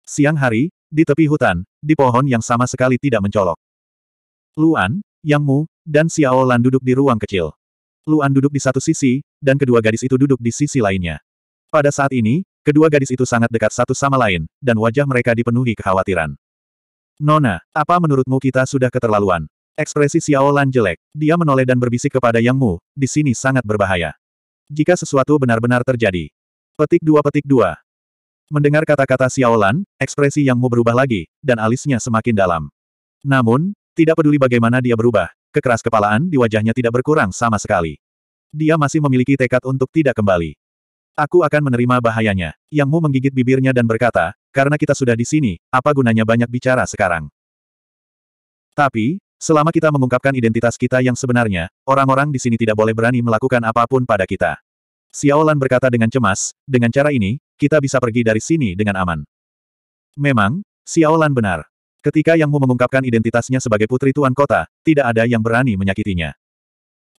Siang hari, di tepi hutan, di pohon yang sama sekali tidak mencolok. Luan, Yang Mu, dan Xiao Lan duduk di ruang kecil. Luan duduk di satu sisi, dan kedua gadis itu duduk di sisi lainnya. Pada saat ini, kedua gadis itu sangat dekat satu sama lain, dan wajah mereka dipenuhi kekhawatiran. Nona, apa menurutmu kita sudah keterlaluan? Ekspresi Xiao Lan jelek. Dia menoleh dan berbisik kepada Yang Mu, di sini sangat berbahaya. Jika sesuatu benar-benar terjadi. Petik dua petik dua. Mendengar kata-kata Xiao Lan, ekspresi Yang Mu berubah lagi, dan alisnya semakin dalam. Namun, tidak peduli bagaimana dia berubah, Kekeras kepalaan di wajahnya tidak berkurang sama sekali. Dia masih memiliki tekad untuk tidak kembali. Aku akan menerima bahayanya. Yang Mu menggigit bibirnya dan berkata, karena kita sudah di sini, apa gunanya banyak bicara sekarang? Tapi, selama kita mengungkapkan identitas kita yang sebenarnya, orang-orang di sini tidak boleh berani melakukan apapun pada kita. Xiaolan berkata dengan cemas, dengan cara ini, kita bisa pergi dari sini dengan aman. Memang, Xiaolan benar. Ketika Yang Mu mengungkapkan identitasnya sebagai putri tuan kota, tidak ada yang berani menyakitinya.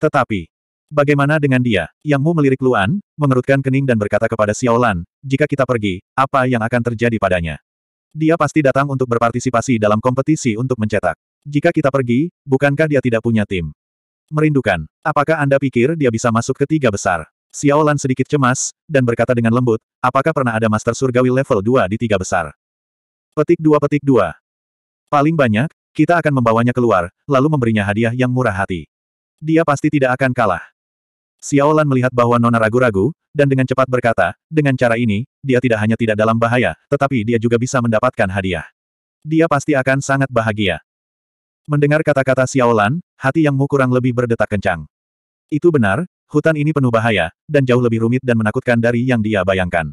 Tetapi, bagaimana dengan dia? Yang Mu melirik Luan, mengerutkan kening dan berkata kepada Xiaolan, jika kita pergi, apa yang akan terjadi padanya? Dia pasti datang untuk berpartisipasi dalam kompetisi untuk mencetak. Jika kita pergi, bukankah dia tidak punya tim? Merindukan. Apakah Anda pikir dia bisa masuk ke tiga besar? Xiaolan sedikit cemas, dan berkata dengan lembut, apakah pernah ada Master Surgawi level 2 di tiga besar? Petik 2 petik 2. Paling banyak, kita akan membawanya keluar, lalu memberinya hadiah yang murah hati. Dia pasti tidak akan kalah. Xiaolan melihat bahwa Nona ragu-ragu, dan dengan cepat berkata, dengan cara ini, dia tidak hanya tidak dalam bahaya, tetapi dia juga bisa mendapatkan hadiah. Dia pasti akan sangat bahagia. Mendengar kata-kata Xiaolan, hati Yangmu kurang lebih berdetak kencang. Itu benar, hutan ini penuh bahaya, dan jauh lebih rumit dan menakutkan dari yang dia bayangkan.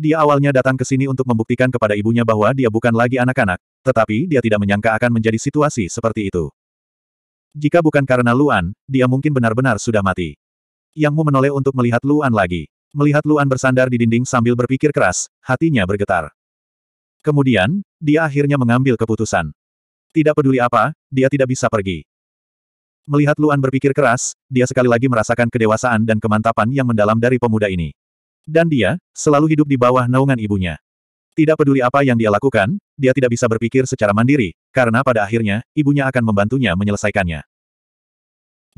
Dia awalnya datang ke sini untuk membuktikan kepada ibunya bahwa dia bukan lagi anak-anak, tetapi dia tidak menyangka akan menjadi situasi seperti itu. Jika bukan karena Luan, dia mungkin benar-benar sudah mati. Yang Mu menoleh untuk melihat Luan lagi. Melihat Luan bersandar di dinding sambil berpikir keras, hatinya bergetar. Kemudian, dia akhirnya mengambil keputusan. Tidak peduli apa, dia tidak bisa pergi. Melihat Luan berpikir keras, dia sekali lagi merasakan kedewasaan dan kemantapan yang mendalam dari pemuda ini. Dan dia, selalu hidup di bawah naungan ibunya. Tidak peduli apa yang dia lakukan, dia tidak bisa berpikir secara mandiri, karena pada akhirnya, ibunya akan membantunya menyelesaikannya.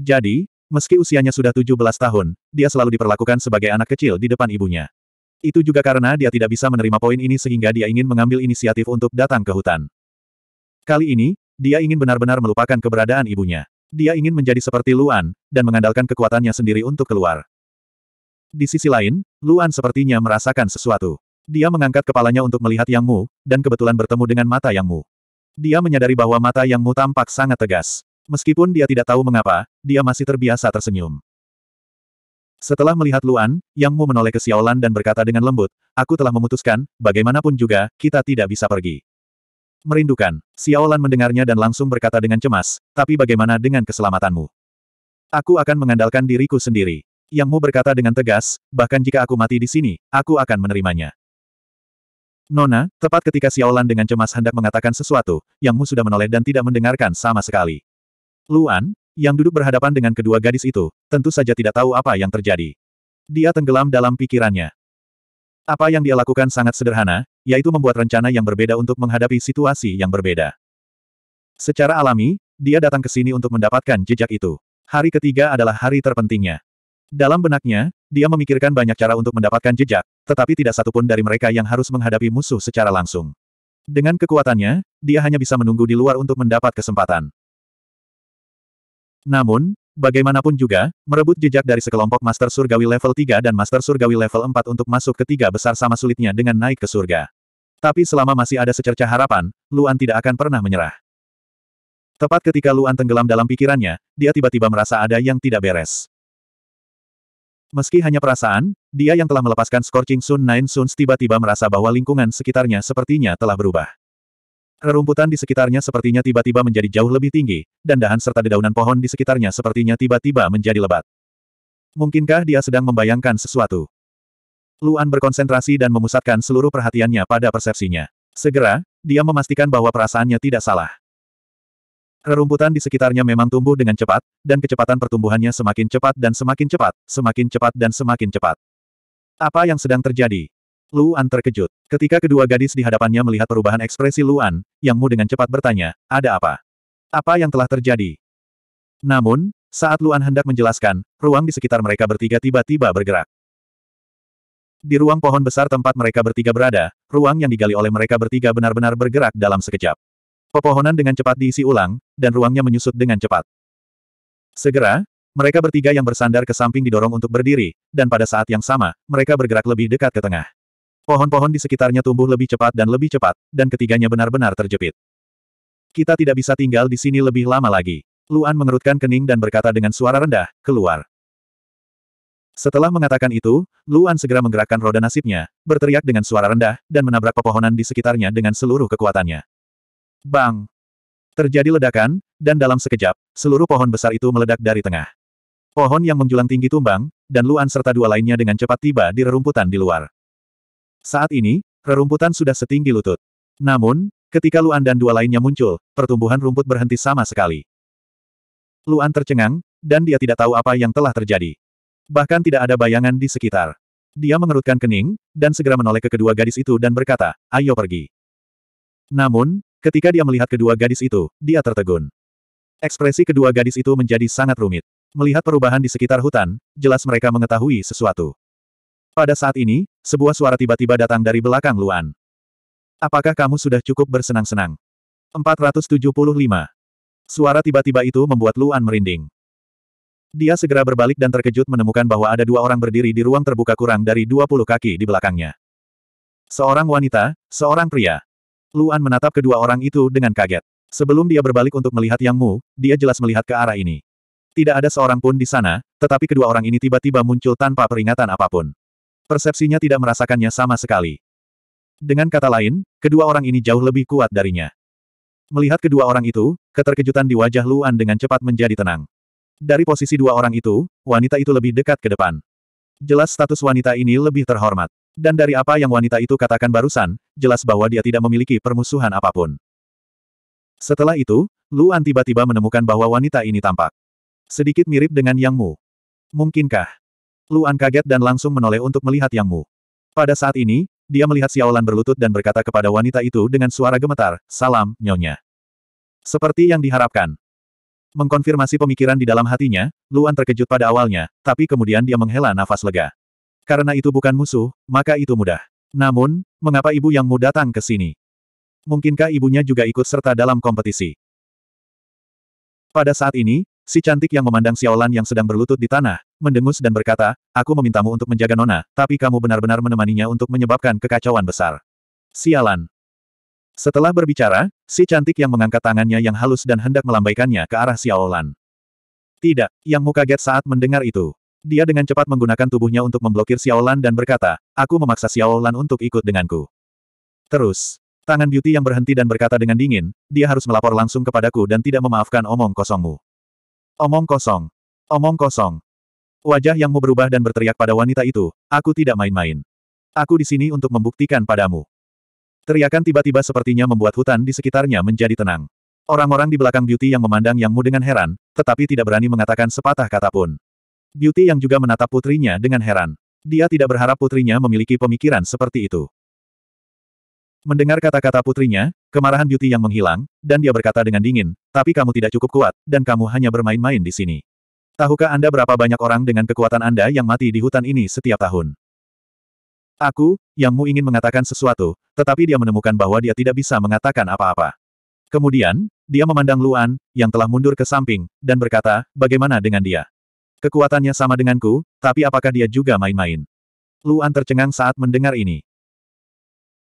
Jadi, meski usianya sudah 17 tahun, dia selalu diperlakukan sebagai anak kecil di depan ibunya. Itu juga karena dia tidak bisa menerima poin ini sehingga dia ingin mengambil inisiatif untuk datang ke hutan. Kali ini, dia ingin benar-benar melupakan keberadaan ibunya. Dia ingin menjadi seperti Luan, dan mengandalkan kekuatannya sendiri untuk keluar. Di sisi lain, Luan sepertinya merasakan sesuatu. Dia mengangkat kepalanya untuk melihat Yang Mu, dan kebetulan bertemu dengan mata Yang Mu. Dia menyadari bahwa mata Yang Mu tampak sangat tegas. Meskipun dia tidak tahu mengapa, dia masih terbiasa tersenyum. Setelah melihat Luan, Yang Mu menoleh ke Xiaolan dan berkata dengan lembut, aku telah memutuskan, bagaimanapun juga, kita tidak bisa pergi. Merindukan, Xiaolan mendengarnya dan langsung berkata dengan cemas, tapi bagaimana dengan keselamatanmu? Aku akan mengandalkan diriku sendiri. Yang Mu berkata dengan tegas, bahkan jika aku mati di sini, aku akan menerimanya. Nona, tepat ketika Xiaolan dengan cemas hendak mengatakan sesuatu, Yang Mu sudah menoleh dan tidak mendengarkan sama sekali. Luan, yang duduk berhadapan dengan kedua gadis itu, tentu saja tidak tahu apa yang terjadi. Dia tenggelam dalam pikirannya. Apa yang dia lakukan sangat sederhana, yaitu membuat rencana yang berbeda untuk menghadapi situasi yang berbeda. Secara alami, dia datang ke sini untuk mendapatkan jejak itu. Hari ketiga adalah hari terpentingnya. Dalam benaknya, dia memikirkan banyak cara untuk mendapatkan jejak, tetapi tidak satupun dari mereka yang harus menghadapi musuh secara langsung. Dengan kekuatannya, dia hanya bisa menunggu di luar untuk mendapat kesempatan. Namun, bagaimanapun juga, merebut jejak dari sekelompok Master Surgawi level 3 dan Master Surgawi level 4 untuk masuk ke tiga besar sama sulitnya dengan naik ke surga. Tapi selama masih ada secerca harapan, Luan tidak akan pernah menyerah. Tepat ketika Luan tenggelam dalam pikirannya, dia tiba-tiba merasa ada yang tidak beres. Meski hanya perasaan, dia yang telah melepaskan Scorching Sun Nine Suns tiba-tiba merasa bahwa lingkungan sekitarnya sepertinya telah berubah. Rerumputan di sekitarnya sepertinya tiba-tiba menjadi jauh lebih tinggi, dan dahan serta dedaunan pohon di sekitarnya sepertinya tiba-tiba menjadi lebat. Mungkinkah dia sedang membayangkan sesuatu? Luan berkonsentrasi dan memusatkan seluruh perhatiannya pada persepsinya. Segera, dia memastikan bahwa perasaannya tidak salah. Rerumputan di sekitarnya memang tumbuh dengan cepat, dan kecepatan pertumbuhannya semakin cepat dan semakin cepat, semakin cepat dan semakin cepat. Apa yang sedang terjadi? Luan terkejut. Ketika kedua gadis di hadapannya melihat perubahan ekspresi Luan, Yang Mu dengan cepat bertanya, ada apa? Apa yang telah terjadi? Namun, saat Luan hendak menjelaskan, ruang di sekitar mereka bertiga tiba-tiba bergerak. Di ruang pohon besar tempat mereka bertiga berada, ruang yang digali oleh mereka bertiga benar-benar bergerak dalam sekejap. Pepohonan dengan cepat diisi ulang, dan ruangnya menyusut dengan cepat. Segera, mereka bertiga yang bersandar ke samping didorong untuk berdiri, dan pada saat yang sama, mereka bergerak lebih dekat ke tengah. Pohon-pohon di sekitarnya tumbuh lebih cepat dan lebih cepat, dan ketiganya benar-benar terjepit. Kita tidak bisa tinggal di sini lebih lama lagi. Luan mengerutkan kening dan berkata dengan suara rendah, keluar. Setelah mengatakan itu, Luan segera menggerakkan roda nasibnya, berteriak dengan suara rendah, dan menabrak pepohonan di sekitarnya dengan seluruh kekuatannya. Bang! Terjadi ledakan, dan dalam sekejap, seluruh pohon besar itu meledak dari tengah. Pohon yang menjulang tinggi tumbang, dan Luan serta dua lainnya dengan cepat tiba di rerumputan di luar. Saat ini, rerumputan sudah setinggi lutut. Namun, ketika Luan dan dua lainnya muncul, pertumbuhan rumput berhenti sama sekali. Luan tercengang, dan dia tidak tahu apa yang telah terjadi. Bahkan tidak ada bayangan di sekitar. Dia mengerutkan kening, dan segera menoleh ke kedua gadis itu dan berkata, ayo pergi. Namun, Ketika dia melihat kedua gadis itu, dia tertegun. Ekspresi kedua gadis itu menjadi sangat rumit. Melihat perubahan di sekitar hutan, jelas mereka mengetahui sesuatu. Pada saat ini, sebuah suara tiba-tiba datang dari belakang Luan. Apakah kamu sudah cukup bersenang-senang? 475. Suara tiba-tiba itu membuat Luan merinding. Dia segera berbalik dan terkejut menemukan bahwa ada dua orang berdiri di ruang terbuka kurang dari 20 kaki di belakangnya. Seorang wanita, seorang pria. Luan menatap kedua orang itu dengan kaget. Sebelum dia berbalik untuk melihat Yang Mu, dia jelas melihat ke arah ini. Tidak ada seorang pun di sana, tetapi kedua orang ini tiba-tiba muncul tanpa peringatan apapun. Persepsinya tidak merasakannya sama sekali. Dengan kata lain, kedua orang ini jauh lebih kuat darinya. Melihat kedua orang itu, keterkejutan di wajah Luan dengan cepat menjadi tenang. Dari posisi dua orang itu, wanita itu lebih dekat ke depan. Jelas status wanita ini lebih terhormat. Dan dari apa yang wanita itu katakan barusan, jelas bahwa dia tidak memiliki permusuhan apapun. Setelah itu, Luan tiba-tiba menemukan bahwa wanita ini tampak sedikit mirip dengan Yang Mu. Mungkinkah? Luan kaget dan langsung menoleh untuk melihat Yang Mu. Pada saat ini, dia melihat Xiaolan berlutut dan berkata kepada wanita itu dengan suara gemetar, Salam, Nyonya. Seperti yang diharapkan. Mengkonfirmasi pemikiran di dalam hatinya, Luan terkejut pada awalnya, tapi kemudian dia menghela nafas lega. Karena itu bukan musuh, maka itu mudah. Namun, mengapa ibu yang datang ke sini? Mungkinkah ibunya juga ikut serta dalam kompetisi? Pada saat ini, si cantik yang memandang Xiaolan yang sedang berlutut di tanah, mendengus dan berkata, aku memintamu untuk menjaga Nona, tapi kamu benar-benar menemaninya untuk menyebabkan kekacauan besar. Sialan. Setelah berbicara, si cantik yang mengangkat tangannya yang halus dan hendak melambaikannya ke arah Xiaolan. Tidak, yangmu kaget saat mendengar itu. Dia dengan cepat menggunakan tubuhnya untuk memblokir Xiaolan dan berkata, aku memaksa Xiaolan untuk ikut denganku. Terus, tangan Beauty yang berhenti dan berkata dengan dingin, dia harus melapor langsung kepadaku dan tidak memaafkan omong kosongmu. Omong kosong. Omong kosong. Wajah yangmu berubah dan berteriak pada wanita itu, aku tidak main-main. Aku di sini untuk membuktikan padamu. Teriakan tiba-tiba sepertinya membuat hutan di sekitarnya menjadi tenang. Orang-orang di belakang Beauty yang memandang Yang Mu dengan heran, tetapi tidak berani mengatakan sepatah kata pun. Beauty yang juga menatap putrinya dengan heran. Dia tidak berharap putrinya memiliki pemikiran seperti itu. Mendengar kata-kata putrinya, kemarahan Beauty yang menghilang, dan dia berkata dengan dingin, tapi kamu tidak cukup kuat, dan kamu hanya bermain-main di sini. Tahukah Anda berapa banyak orang dengan kekuatan Anda yang mati di hutan ini setiap tahun? Aku, Yang Mu ingin mengatakan sesuatu, tetapi dia menemukan bahwa dia tidak bisa mengatakan apa-apa. Kemudian, dia memandang Luan, yang telah mundur ke samping, dan berkata, bagaimana dengan dia? Kekuatannya sama denganku, tapi apakah dia juga main-main? Luan tercengang saat mendengar ini.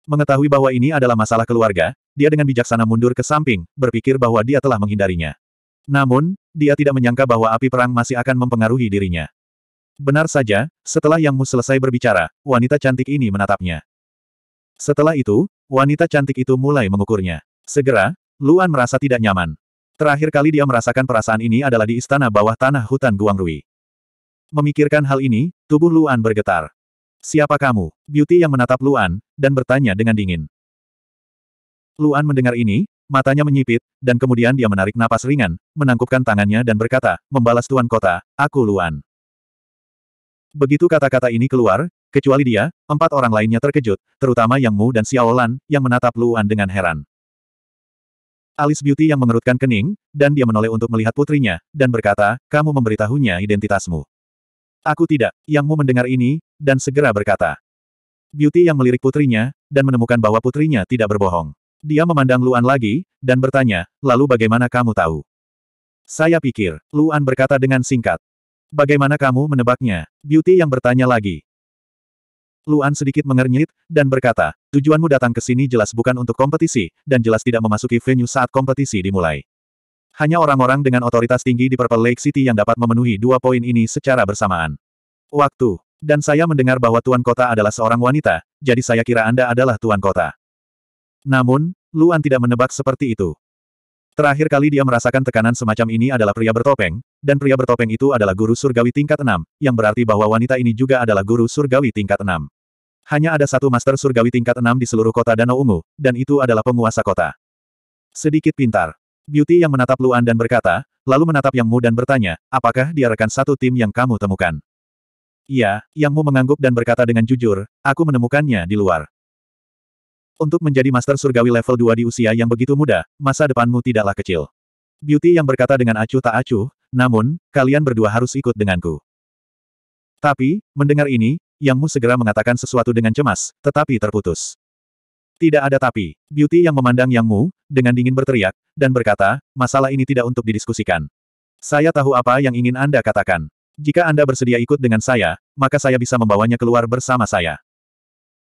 Mengetahui bahwa ini adalah masalah keluarga, dia dengan bijaksana mundur ke samping, berpikir bahwa dia telah menghindarinya. Namun, dia tidak menyangka bahwa api perang masih akan mempengaruhi dirinya. Benar saja, setelah Yang Mu selesai berbicara, wanita cantik ini menatapnya. Setelah itu, wanita cantik itu mulai mengukurnya. Segera, Luan merasa tidak nyaman. Terakhir kali dia merasakan perasaan ini adalah di istana bawah tanah hutan Guangrui. Memikirkan hal ini, tubuh Luan bergetar. Siapa kamu? Beauty yang menatap Luan, dan bertanya dengan dingin. Luan mendengar ini, matanya menyipit, dan kemudian dia menarik napas ringan, menangkupkan tangannya dan berkata, membalas Tuan Kota, aku Luan. Begitu kata-kata ini keluar, kecuali dia, empat orang lainnya terkejut, terutama Yang Mu dan Xiaolan, yang menatap Luan dengan heran. Alis Beauty yang mengerutkan kening, dan dia menoleh untuk melihat putrinya, dan berkata, kamu memberitahunya identitasmu. Aku tidak, Yangmu mendengar ini, dan segera berkata. Beauty yang melirik putrinya, dan menemukan bahwa putrinya tidak berbohong. Dia memandang Luan lagi, dan bertanya, lalu bagaimana kamu tahu? Saya pikir, Luan berkata dengan singkat. Bagaimana kamu menebaknya? Beauty yang bertanya lagi. Luan sedikit mengernyit, dan berkata, tujuanmu datang ke sini jelas bukan untuk kompetisi, dan jelas tidak memasuki venue saat kompetisi dimulai. Hanya orang-orang dengan otoritas tinggi di Purple Lake City yang dapat memenuhi dua poin ini secara bersamaan. Waktu. Dan saya mendengar bahwa Tuan Kota adalah seorang wanita, jadi saya kira Anda adalah Tuan Kota. Namun, Luan tidak menebak seperti itu. Terakhir kali dia merasakan tekanan semacam ini adalah pria bertopeng, dan pria bertopeng itu adalah guru surgawi tingkat 6, yang berarti bahwa wanita ini juga adalah guru surgawi tingkat 6. Hanya ada satu master surgawi tingkat 6 di seluruh kota Danau Ungu, dan itu adalah penguasa kota. Sedikit pintar. Beauty yang menatap Luan dan berkata, lalu menatap Yang Mu dan bertanya, apakah dia rekan satu tim yang kamu temukan? Iya, Yang Mu mengangguk dan berkata dengan jujur, aku menemukannya di luar. Untuk menjadi Master Surgawi level 2 di usia yang begitu muda, masa depanmu tidaklah kecil. Beauty yang berkata dengan acuh tak acuh, namun, kalian berdua harus ikut denganku. Tapi, mendengar ini, Yang Mu segera mengatakan sesuatu dengan cemas, tetapi terputus. Tidak ada tapi, Beauty yang memandang Yang Mu, dengan dingin berteriak, dan berkata, masalah ini tidak untuk didiskusikan. Saya tahu apa yang ingin Anda katakan. Jika Anda bersedia ikut dengan saya, maka saya bisa membawanya keluar bersama saya.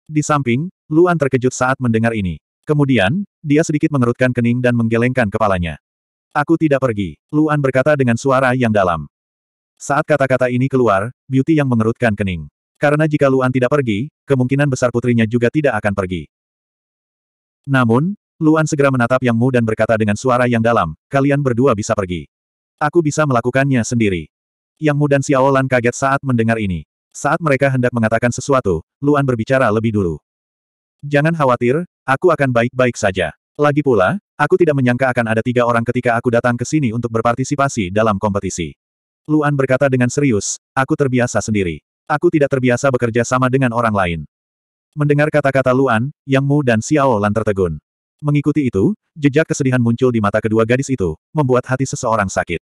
Di samping, Luan terkejut saat mendengar ini. Kemudian, dia sedikit mengerutkan kening dan menggelengkan kepalanya. Aku tidak pergi, Luan berkata dengan suara yang dalam. Saat kata-kata ini keluar, Beauty yang mengerutkan kening. Karena jika Luan tidak pergi, kemungkinan besar putrinya juga tidak akan pergi. Namun, Luan segera menatap Yang Mu dan berkata dengan suara yang dalam, kalian berdua bisa pergi. Aku bisa melakukannya sendiri. Yang Mu dan Xiaolan kaget saat mendengar ini. Saat mereka hendak mengatakan sesuatu, Luan berbicara lebih dulu. Jangan khawatir, aku akan baik-baik saja. Lagi pula, aku tidak menyangka akan ada tiga orang ketika aku datang ke sini untuk berpartisipasi dalam kompetisi. Luan berkata dengan serius, aku terbiasa sendiri. Aku tidak terbiasa bekerja sama dengan orang lain. Mendengar kata-kata Luan, Yang Mu dan Xiao Lan tertegun. Mengikuti itu, jejak kesedihan muncul di mata kedua gadis itu, membuat hati seseorang sakit.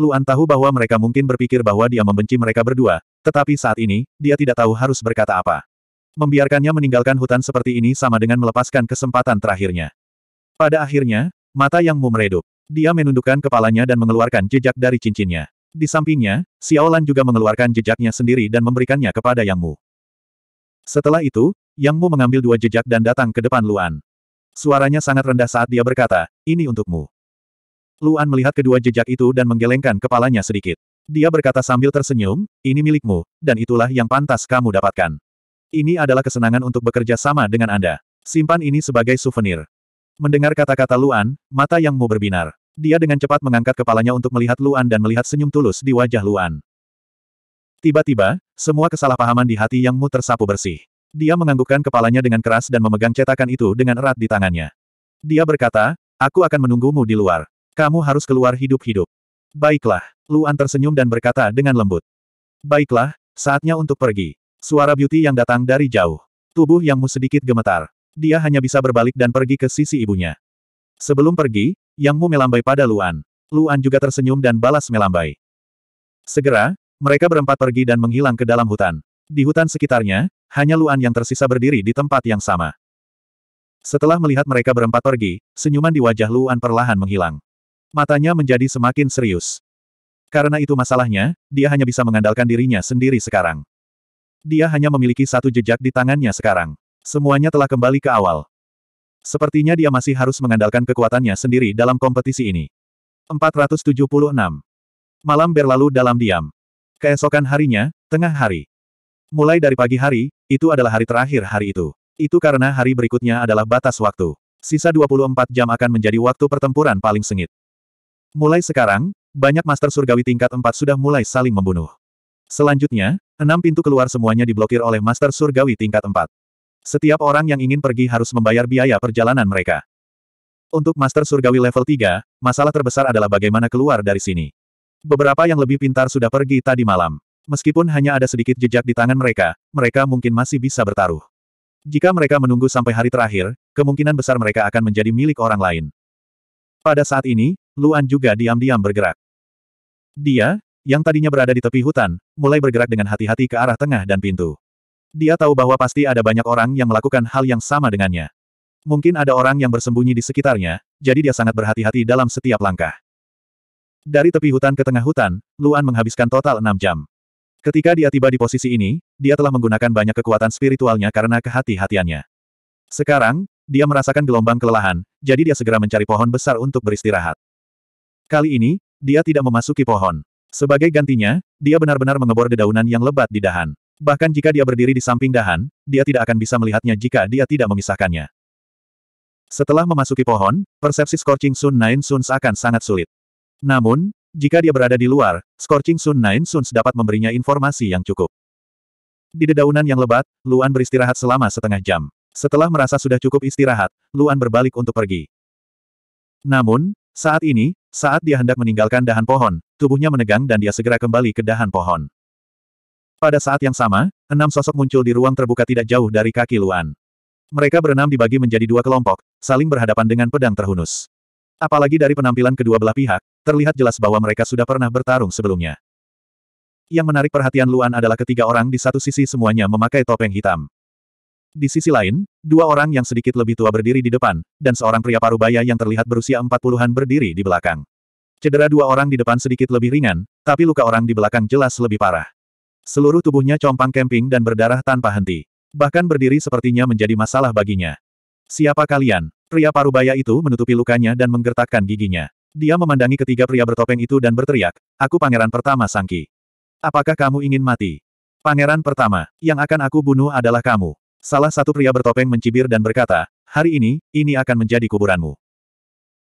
Luan tahu bahwa mereka mungkin berpikir bahwa dia membenci mereka berdua, tetapi saat ini, dia tidak tahu harus berkata apa. Membiarkannya meninggalkan hutan seperti ini sama dengan melepaskan kesempatan terakhirnya. Pada akhirnya, mata yang Mu meredup. Dia menundukkan kepalanya dan mengeluarkan jejak dari cincinnya. Di sampingnya, Xiaolan juga mengeluarkan jejaknya sendiri dan memberikannya kepada Yang Mu. Setelah itu, Yang Mu mengambil dua jejak dan datang ke depan Luan. Suaranya sangat rendah saat dia berkata, ini untukmu. Luan melihat kedua jejak itu dan menggelengkan kepalanya sedikit. Dia berkata sambil tersenyum, ini milikmu, dan itulah yang pantas kamu dapatkan. Ini adalah kesenangan untuk bekerja sama dengan Anda. Simpan ini sebagai souvenir. Mendengar kata-kata Luan, mata yang mu berbinar. Dia dengan cepat mengangkat kepalanya untuk melihat Luan dan melihat senyum tulus di wajah Luan. Tiba-tiba, semua kesalahpahaman di hati yang mu tersapu bersih. Dia menganggukkan kepalanya dengan keras dan memegang cetakan itu dengan erat di tangannya. Dia berkata, aku akan menunggumu di luar. Kamu harus keluar hidup-hidup. Baiklah, Luan tersenyum dan berkata dengan lembut. Baiklah, saatnya untuk pergi. Suara Beauty yang datang dari jauh. Tubuh Yang Mu sedikit gemetar. Dia hanya bisa berbalik dan pergi ke sisi ibunya. Sebelum pergi, Yang Mu melambai pada Luan. Luan juga tersenyum dan balas melambai. Segera, mereka berempat pergi dan menghilang ke dalam hutan. Di hutan sekitarnya, hanya Luan yang tersisa berdiri di tempat yang sama. Setelah melihat mereka berempat pergi, senyuman di wajah Luan perlahan menghilang. Matanya menjadi semakin serius. Karena itu masalahnya, dia hanya bisa mengandalkan dirinya sendiri sekarang. Dia hanya memiliki satu jejak di tangannya sekarang. Semuanya telah kembali ke awal. Sepertinya dia masih harus mengandalkan kekuatannya sendiri dalam kompetisi ini. 476. Malam berlalu dalam diam. Keesokan harinya, tengah hari. Mulai dari pagi hari, itu adalah hari terakhir hari itu. Itu karena hari berikutnya adalah batas waktu. Sisa 24 jam akan menjadi waktu pertempuran paling sengit. Mulai sekarang, banyak master surgawi tingkat 4 sudah mulai saling membunuh. Selanjutnya, enam pintu keluar semuanya diblokir oleh Master Surgawi tingkat 4. Setiap orang yang ingin pergi harus membayar biaya perjalanan mereka. Untuk Master Surgawi level 3, masalah terbesar adalah bagaimana keluar dari sini. Beberapa yang lebih pintar sudah pergi tadi malam. Meskipun hanya ada sedikit jejak di tangan mereka, mereka mungkin masih bisa bertaruh. Jika mereka menunggu sampai hari terakhir, kemungkinan besar mereka akan menjadi milik orang lain. Pada saat ini, Luan juga diam-diam bergerak. Dia, yang tadinya berada di tepi hutan, mulai bergerak dengan hati-hati ke arah tengah dan pintu. Dia tahu bahwa pasti ada banyak orang yang melakukan hal yang sama dengannya. Mungkin ada orang yang bersembunyi di sekitarnya, jadi dia sangat berhati-hati dalam setiap langkah. Dari tepi hutan ke tengah hutan, Luan menghabiskan total enam jam. Ketika dia tiba di posisi ini, dia telah menggunakan banyak kekuatan spiritualnya karena kehati-hatiannya. Sekarang, dia merasakan gelombang kelelahan, jadi dia segera mencari pohon besar untuk beristirahat. Kali ini, dia tidak memasuki pohon. Sebagai gantinya, dia benar-benar mengebor dedaunan yang lebat di dahan. Bahkan jika dia berdiri di samping dahan, dia tidak akan bisa melihatnya jika dia tidak memisahkannya. Setelah memasuki pohon, persepsi Scorching Sun Nine Suns akan sangat sulit. Namun, jika dia berada di luar, Scorching Sun Nine Suns dapat memberinya informasi yang cukup. Di dedaunan yang lebat, Luan beristirahat selama setengah jam. Setelah merasa sudah cukup istirahat, Luan berbalik untuk pergi. Namun, saat ini, saat dia hendak meninggalkan dahan pohon, tubuhnya menegang dan dia segera kembali ke dahan pohon. Pada saat yang sama, enam sosok muncul di ruang terbuka tidak jauh dari kaki Luan. Mereka berenam dibagi menjadi dua kelompok, saling berhadapan dengan pedang terhunus. Apalagi dari penampilan kedua belah pihak, terlihat jelas bahwa mereka sudah pernah bertarung sebelumnya. Yang menarik perhatian Luan adalah ketiga orang di satu sisi semuanya memakai topeng hitam. Di sisi lain, dua orang yang sedikit lebih tua berdiri di depan, dan seorang pria parubaya yang terlihat berusia empat puluhan berdiri di belakang. Cedera dua orang di depan sedikit lebih ringan, tapi luka orang di belakang jelas lebih parah. Seluruh tubuhnya compang kemping dan berdarah tanpa henti. Bahkan berdiri sepertinya menjadi masalah baginya. Siapa kalian? Pria parubaya itu menutupi lukanya dan menggertakkan giginya. Dia memandangi ketiga pria bertopeng itu dan berteriak, Aku pangeran pertama Sangki. Apakah kamu ingin mati? Pangeran pertama, yang akan aku bunuh adalah kamu. Salah satu pria bertopeng mencibir dan berkata, hari ini, ini akan menjadi kuburanmu.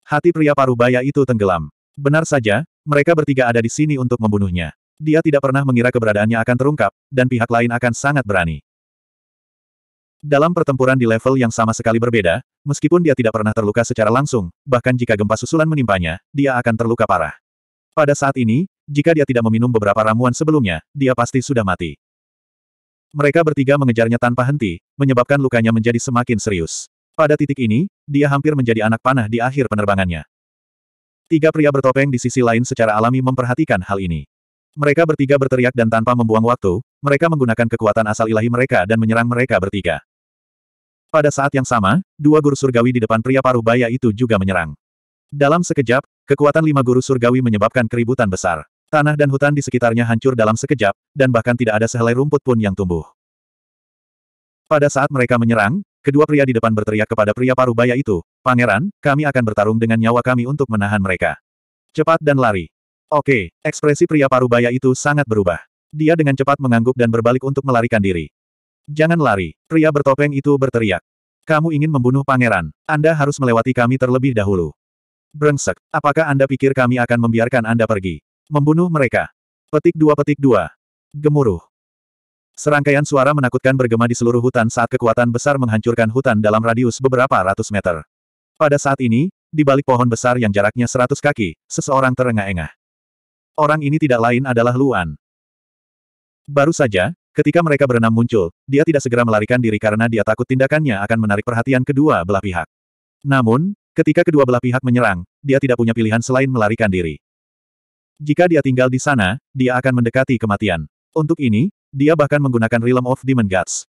Hati pria parubaya itu tenggelam. Benar saja, mereka bertiga ada di sini untuk membunuhnya. Dia tidak pernah mengira keberadaannya akan terungkap, dan pihak lain akan sangat berani. Dalam pertempuran di level yang sama sekali berbeda, meskipun dia tidak pernah terluka secara langsung, bahkan jika gempa susulan menimpanya, dia akan terluka parah. Pada saat ini, jika dia tidak meminum beberapa ramuan sebelumnya, dia pasti sudah mati. Mereka bertiga mengejarnya tanpa henti, menyebabkan lukanya menjadi semakin serius. Pada titik ini, dia hampir menjadi anak panah di akhir penerbangannya. Tiga pria bertopeng di sisi lain secara alami memperhatikan hal ini. Mereka bertiga berteriak dan tanpa membuang waktu, mereka menggunakan kekuatan asal ilahi mereka dan menyerang mereka bertiga. Pada saat yang sama, dua guru surgawi di depan pria paruh baya itu juga menyerang. Dalam sekejap, kekuatan lima guru surgawi menyebabkan keributan besar. Tanah dan hutan di sekitarnya hancur dalam sekejap, dan bahkan tidak ada sehelai rumput pun yang tumbuh. Pada saat mereka menyerang, kedua pria di depan berteriak kepada pria parubaya itu, Pangeran, kami akan bertarung dengan nyawa kami untuk menahan mereka. Cepat dan lari. Oke, ekspresi pria parubaya itu sangat berubah. Dia dengan cepat mengangguk dan berbalik untuk melarikan diri. Jangan lari, pria bertopeng itu berteriak. Kamu ingin membunuh pangeran, Anda harus melewati kami terlebih dahulu. Brengsek, apakah Anda pikir kami akan membiarkan Anda pergi? Membunuh mereka. Petik dua petik dua. Gemuruh. Serangkaian suara menakutkan bergema di seluruh hutan saat kekuatan besar menghancurkan hutan dalam radius beberapa ratus meter. Pada saat ini, di balik pohon besar yang jaraknya seratus kaki, seseorang terengah-engah. Orang ini tidak lain adalah Luan. Baru saja, ketika mereka berenam muncul, dia tidak segera melarikan diri karena dia takut tindakannya akan menarik perhatian kedua belah pihak. Namun, ketika kedua belah pihak menyerang, dia tidak punya pilihan selain melarikan diri. Jika dia tinggal di sana, dia akan mendekati kematian. Untuk ini, dia bahkan menggunakan Realm of Demon Gods.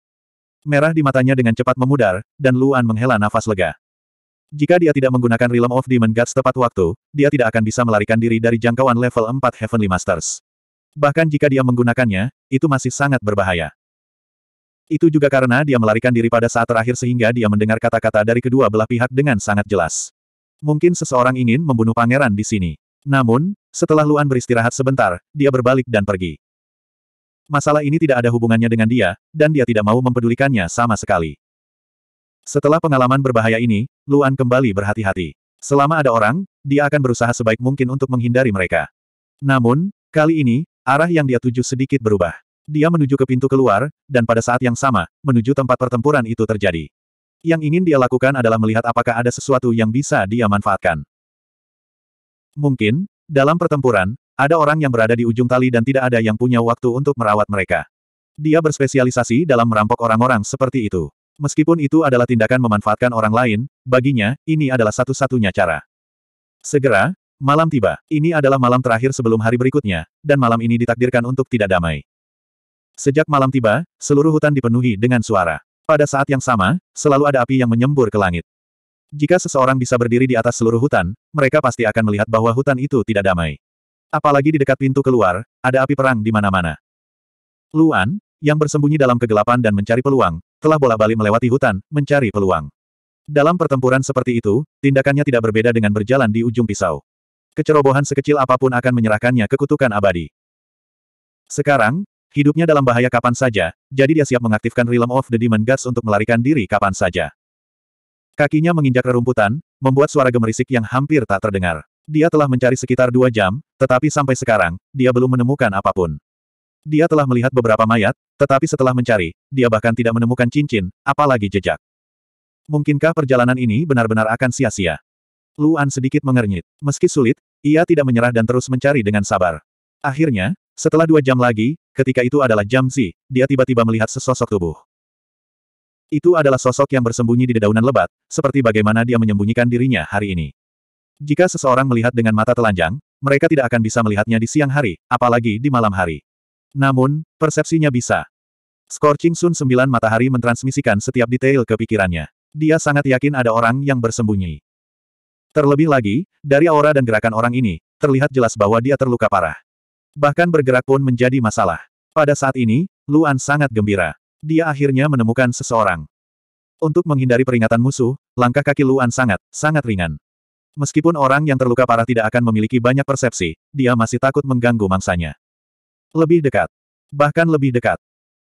Merah di matanya dengan cepat memudar, dan Luan menghela nafas lega. Jika dia tidak menggunakan Realm of Demon Gods tepat waktu, dia tidak akan bisa melarikan diri dari jangkauan level 4 Heavenly Masters. Bahkan jika dia menggunakannya, itu masih sangat berbahaya. Itu juga karena dia melarikan diri pada saat terakhir sehingga dia mendengar kata-kata dari kedua belah pihak dengan sangat jelas. Mungkin seseorang ingin membunuh pangeran di sini. Namun, setelah Luan beristirahat sebentar, dia berbalik dan pergi. Masalah ini tidak ada hubungannya dengan dia, dan dia tidak mau mempedulikannya sama sekali. Setelah pengalaman berbahaya ini, Luan kembali berhati-hati. Selama ada orang, dia akan berusaha sebaik mungkin untuk menghindari mereka. Namun, kali ini, arah yang dia tuju sedikit berubah. Dia menuju ke pintu keluar, dan pada saat yang sama, menuju tempat pertempuran itu terjadi. Yang ingin dia lakukan adalah melihat apakah ada sesuatu yang bisa dia manfaatkan. Mungkin, dalam pertempuran, ada orang yang berada di ujung tali dan tidak ada yang punya waktu untuk merawat mereka. Dia berspesialisasi dalam merampok orang-orang seperti itu. Meskipun itu adalah tindakan memanfaatkan orang lain, baginya, ini adalah satu-satunya cara. Segera, malam tiba. Ini adalah malam terakhir sebelum hari berikutnya, dan malam ini ditakdirkan untuk tidak damai. Sejak malam tiba, seluruh hutan dipenuhi dengan suara. Pada saat yang sama, selalu ada api yang menyembur ke langit. Jika seseorang bisa berdiri di atas seluruh hutan, mereka pasti akan melihat bahwa hutan itu tidak damai. Apalagi di dekat pintu keluar, ada api perang di mana-mana. Luan, yang bersembunyi dalam kegelapan dan mencari peluang, telah bola-bali melewati hutan, mencari peluang. Dalam pertempuran seperti itu, tindakannya tidak berbeda dengan berjalan di ujung pisau. Kecerobohan sekecil apapun akan menyerahkannya ke kutukan abadi. Sekarang, hidupnya dalam bahaya kapan saja, jadi dia siap mengaktifkan Realm of the Demon Gods untuk melarikan diri kapan saja. Kakinya menginjak rerumputan, membuat suara gemerisik yang hampir tak terdengar. Dia telah mencari sekitar dua jam, tetapi sampai sekarang, dia belum menemukan apapun. Dia telah melihat beberapa mayat, tetapi setelah mencari, dia bahkan tidak menemukan cincin, apalagi jejak. Mungkinkah perjalanan ini benar-benar akan sia-sia? Luan sedikit mengernyit. Meski sulit, ia tidak menyerah dan terus mencari dengan sabar. Akhirnya, setelah dua jam lagi, ketika itu adalah jam Z, dia tiba-tiba melihat sesosok tubuh. Itu adalah sosok yang bersembunyi di dedaunan lebat, seperti bagaimana dia menyembunyikan dirinya hari ini. Jika seseorang melihat dengan mata telanjang, mereka tidak akan bisa melihatnya di siang hari, apalagi di malam hari. Namun, persepsinya bisa. Scorching Sun sembilan matahari mentransmisikan setiap detail ke pikirannya. Dia sangat yakin ada orang yang bersembunyi. Terlebih lagi, dari aura dan gerakan orang ini, terlihat jelas bahwa dia terluka parah. Bahkan bergerak pun menjadi masalah. Pada saat ini, Luan sangat gembira. Dia akhirnya menemukan seseorang. Untuk menghindari peringatan musuh, langkah kaki Luan sangat, sangat ringan. Meskipun orang yang terluka parah tidak akan memiliki banyak persepsi, dia masih takut mengganggu mangsanya. Lebih dekat. Bahkan lebih dekat.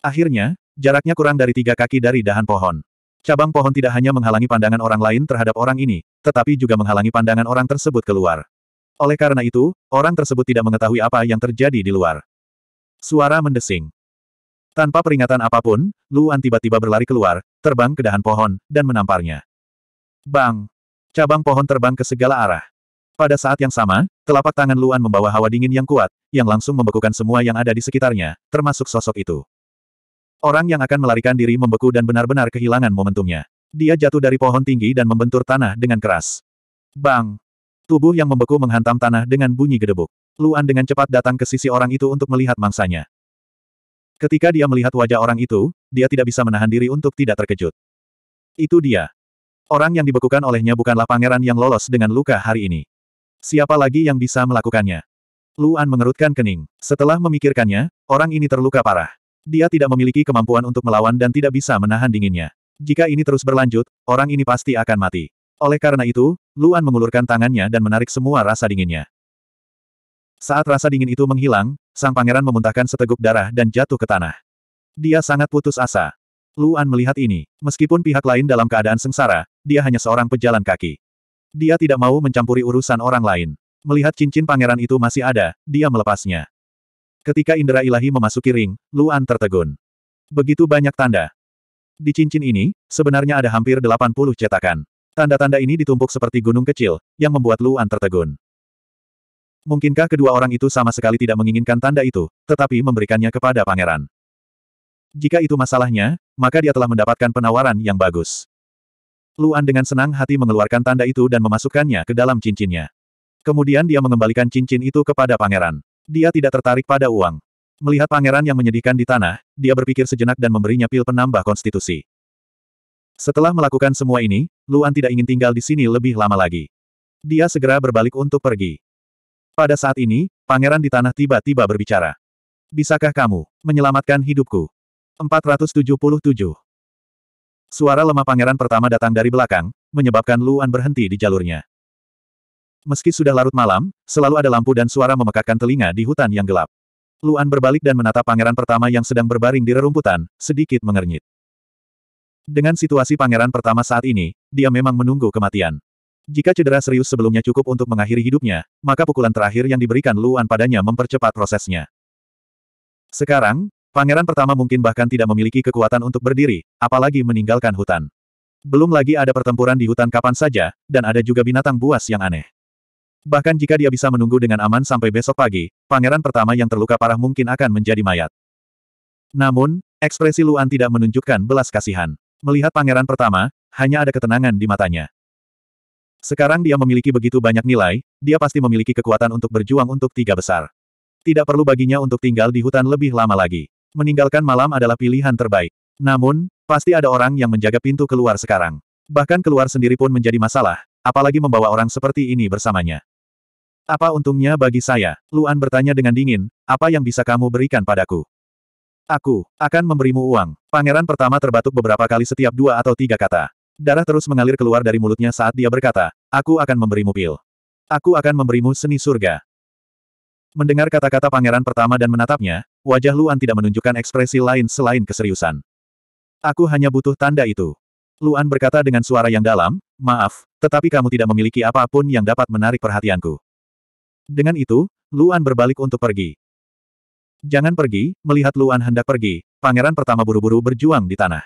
Akhirnya, jaraknya kurang dari tiga kaki dari dahan pohon. Cabang pohon tidak hanya menghalangi pandangan orang lain terhadap orang ini, tetapi juga menghalangi pandangan orang tersebut keluar. Oleh karena itu, orang tersebut tidak mengetahui apa yang terjadi di luar. Suara mendesing. Tanpa peringatan apapun, Luan tiba-tiba berlari keluar, terbang ke dahan pohon, dan menamparnya. Bang! Cabang pohon terbang ke segala arah. Pada saat yang sama, telapak tangan Luan membawa hawa dingin yang kuat, yang langsung membekukan semua yang ada di sekitarnya, termasuk sosok itu. Orang yang akan melarikan diri membeku dan benar-benar kehilangan momentumnya. Dia jatuh dari pohon tinggi dan membentur tanah dengan keras. Bang! Tubuh yang membeku menghantam tanah dengan bunyi gedebuk. Luan dengan cepat datang ke sisi orang itu untuk melihat mangsanya. Ketika dia melihat wajah orang itu, dia tidak bisa menahan diri untuk tidak terkejut. Itu dia. Orang yang dibekukan olehnya bukanlah pangeran yang lolos dengan luka hari ini. Siapa lagi yang bisa melakukannya? Luan mengerutkan kening. Setelah memikirkannya, orang ini terluka parah. Dia tidak memiliki kemampuan untuk melawan dan tidak bisa menahan dinginnya. Jika ini terus berlanjut, orang ini pasti akan mati. Oleh karena itu, Luan mengulurkan tangannya dan menarik semua rasa dinginnya. Saat rasa dingin itu menghilang, sang pangeran memuntahkan seteguk darah dan jatuh ke tanah. Dia sangat putus asa. Luan melihat ini. Meskipun pihak lain dalam keadaan sengsara, dia hanya seorang pejalan kaki. Dia tidak mau mencampuri urusan orang lain. Melihat cincin pangeran itu masih ada, dia melepasnya. Ketika indera ilahi memasuki ring, Luan tertegun. Begitu banyak tanda. Di cincin ini, sebenarnya ada hampir 80 cetakan. Tanda-tanda ini ditumpuk seperti gunung kecil, yang membuat Luan tertegun. Mungkinkah kedua orang itu sama sekali tidak menginginkan tanda itu, tetapi memberikannya kepada pangeran? Jika itu masalahnya, maka dia telah mendapatkan penawaran yang bagus. Luan dengan senang hati mengeluarkan tanda itu dan memasukkannya ke dalam cincinnya. Kemudian dia mengembalikan cincin itu kepada pangeran. Dia tidak tertarik pada uang. Melihat pangeran yang menyedihkan di tanah, dia berpikir sejenak dan memberinya pil penambah konstitusi. Setelah melakukan semua ini, Luan tidak ingin tinggal di sini lebih lama lagi. Dia segera berbalik untuk pergi. Pada saat ini, pangeran di tanah tiba-tiba berbicara. Bisakah kamu menyelamatkan hidupku? 477. Suara lemah pangeran pertama datang dari belakang, menyebabkan Luan berhenti di jalurnya. Meski sudah larut malam, selalu ada lampu dan suara memekakkan telinga di hutan yang gelap. Luan berbalik dan menatap pangeran pertama yang sedang berbaring di rerumputan, sedikit mengernyit. Dengan situasi pangeran pertama saat ini, dia memang menunggu kematian. Jika cedera serius sebelumnya cukup untuk mengakhiri hidupnya, maka pukulan terakhir yang diberikan Luan padanya mempercepat prosesnya. Sekarang, pangeran pertama mungkin bahkan tidak memiliki kekuatan untuk berdiri, apalagi meninggalkan hutan. Belum lagi ada pertempuran di hutan kapan saja, dan ada juga binatang buas yang aneh. Bahkan jika dia bisa menunggu dengan aman sampai besok pagi, pangeran pertama yang terluka parah mungkin akan menjadi mayat. Namun, ekspresi Luan tidak menunjukkan belas kasihan. Melihat pangeran pertama, hanya ada ketenangan di matanya. Sekarang dia memiliki begitu banyak nilai, dia pasti memiliki kekuatan untuk berjuang untuk tiga besar. Tidak perlu baginya untuk tinggal di hutan lebih lama lagi. Meninggalkan malam adalah pilihan terbaik. Namun, pasti ada orang yang menjaga pintu keluar sekarang. Bahkan keluar sendiri pun menjadi masalah, apalagi membawa orang seperti ini bersamanya. Apa untungnya bagi saya? Luan bertanya dengan dingin, apa yang bisa kamu berikan padaku? Aku akan memberimu uang. Pangeran pertama terbatuk beberapa kali setiap dua atau tiga kata. Darah terus mengalir keluar dari mulutnya saat dia berkata, aku akan memberimu pil. Aku akan memberimu seni surga. Mendengar kata-kata pangeran pertama dan menatapnya, wajah Luan tidak menunjukkan ekspresi lain selain keseriusan. Aku hanya butuh tanda itu. Luan berkata dengan suara yang dalam, maaf, tetapi kamu tidak memiliki apapun yang dapat menarik perhatianku. Dengan itu, Luan berbalik untuk pergi. Jangan pergi, melihat Luan hendak pergi, pangeran pertama buru-buru berjuang di tanah.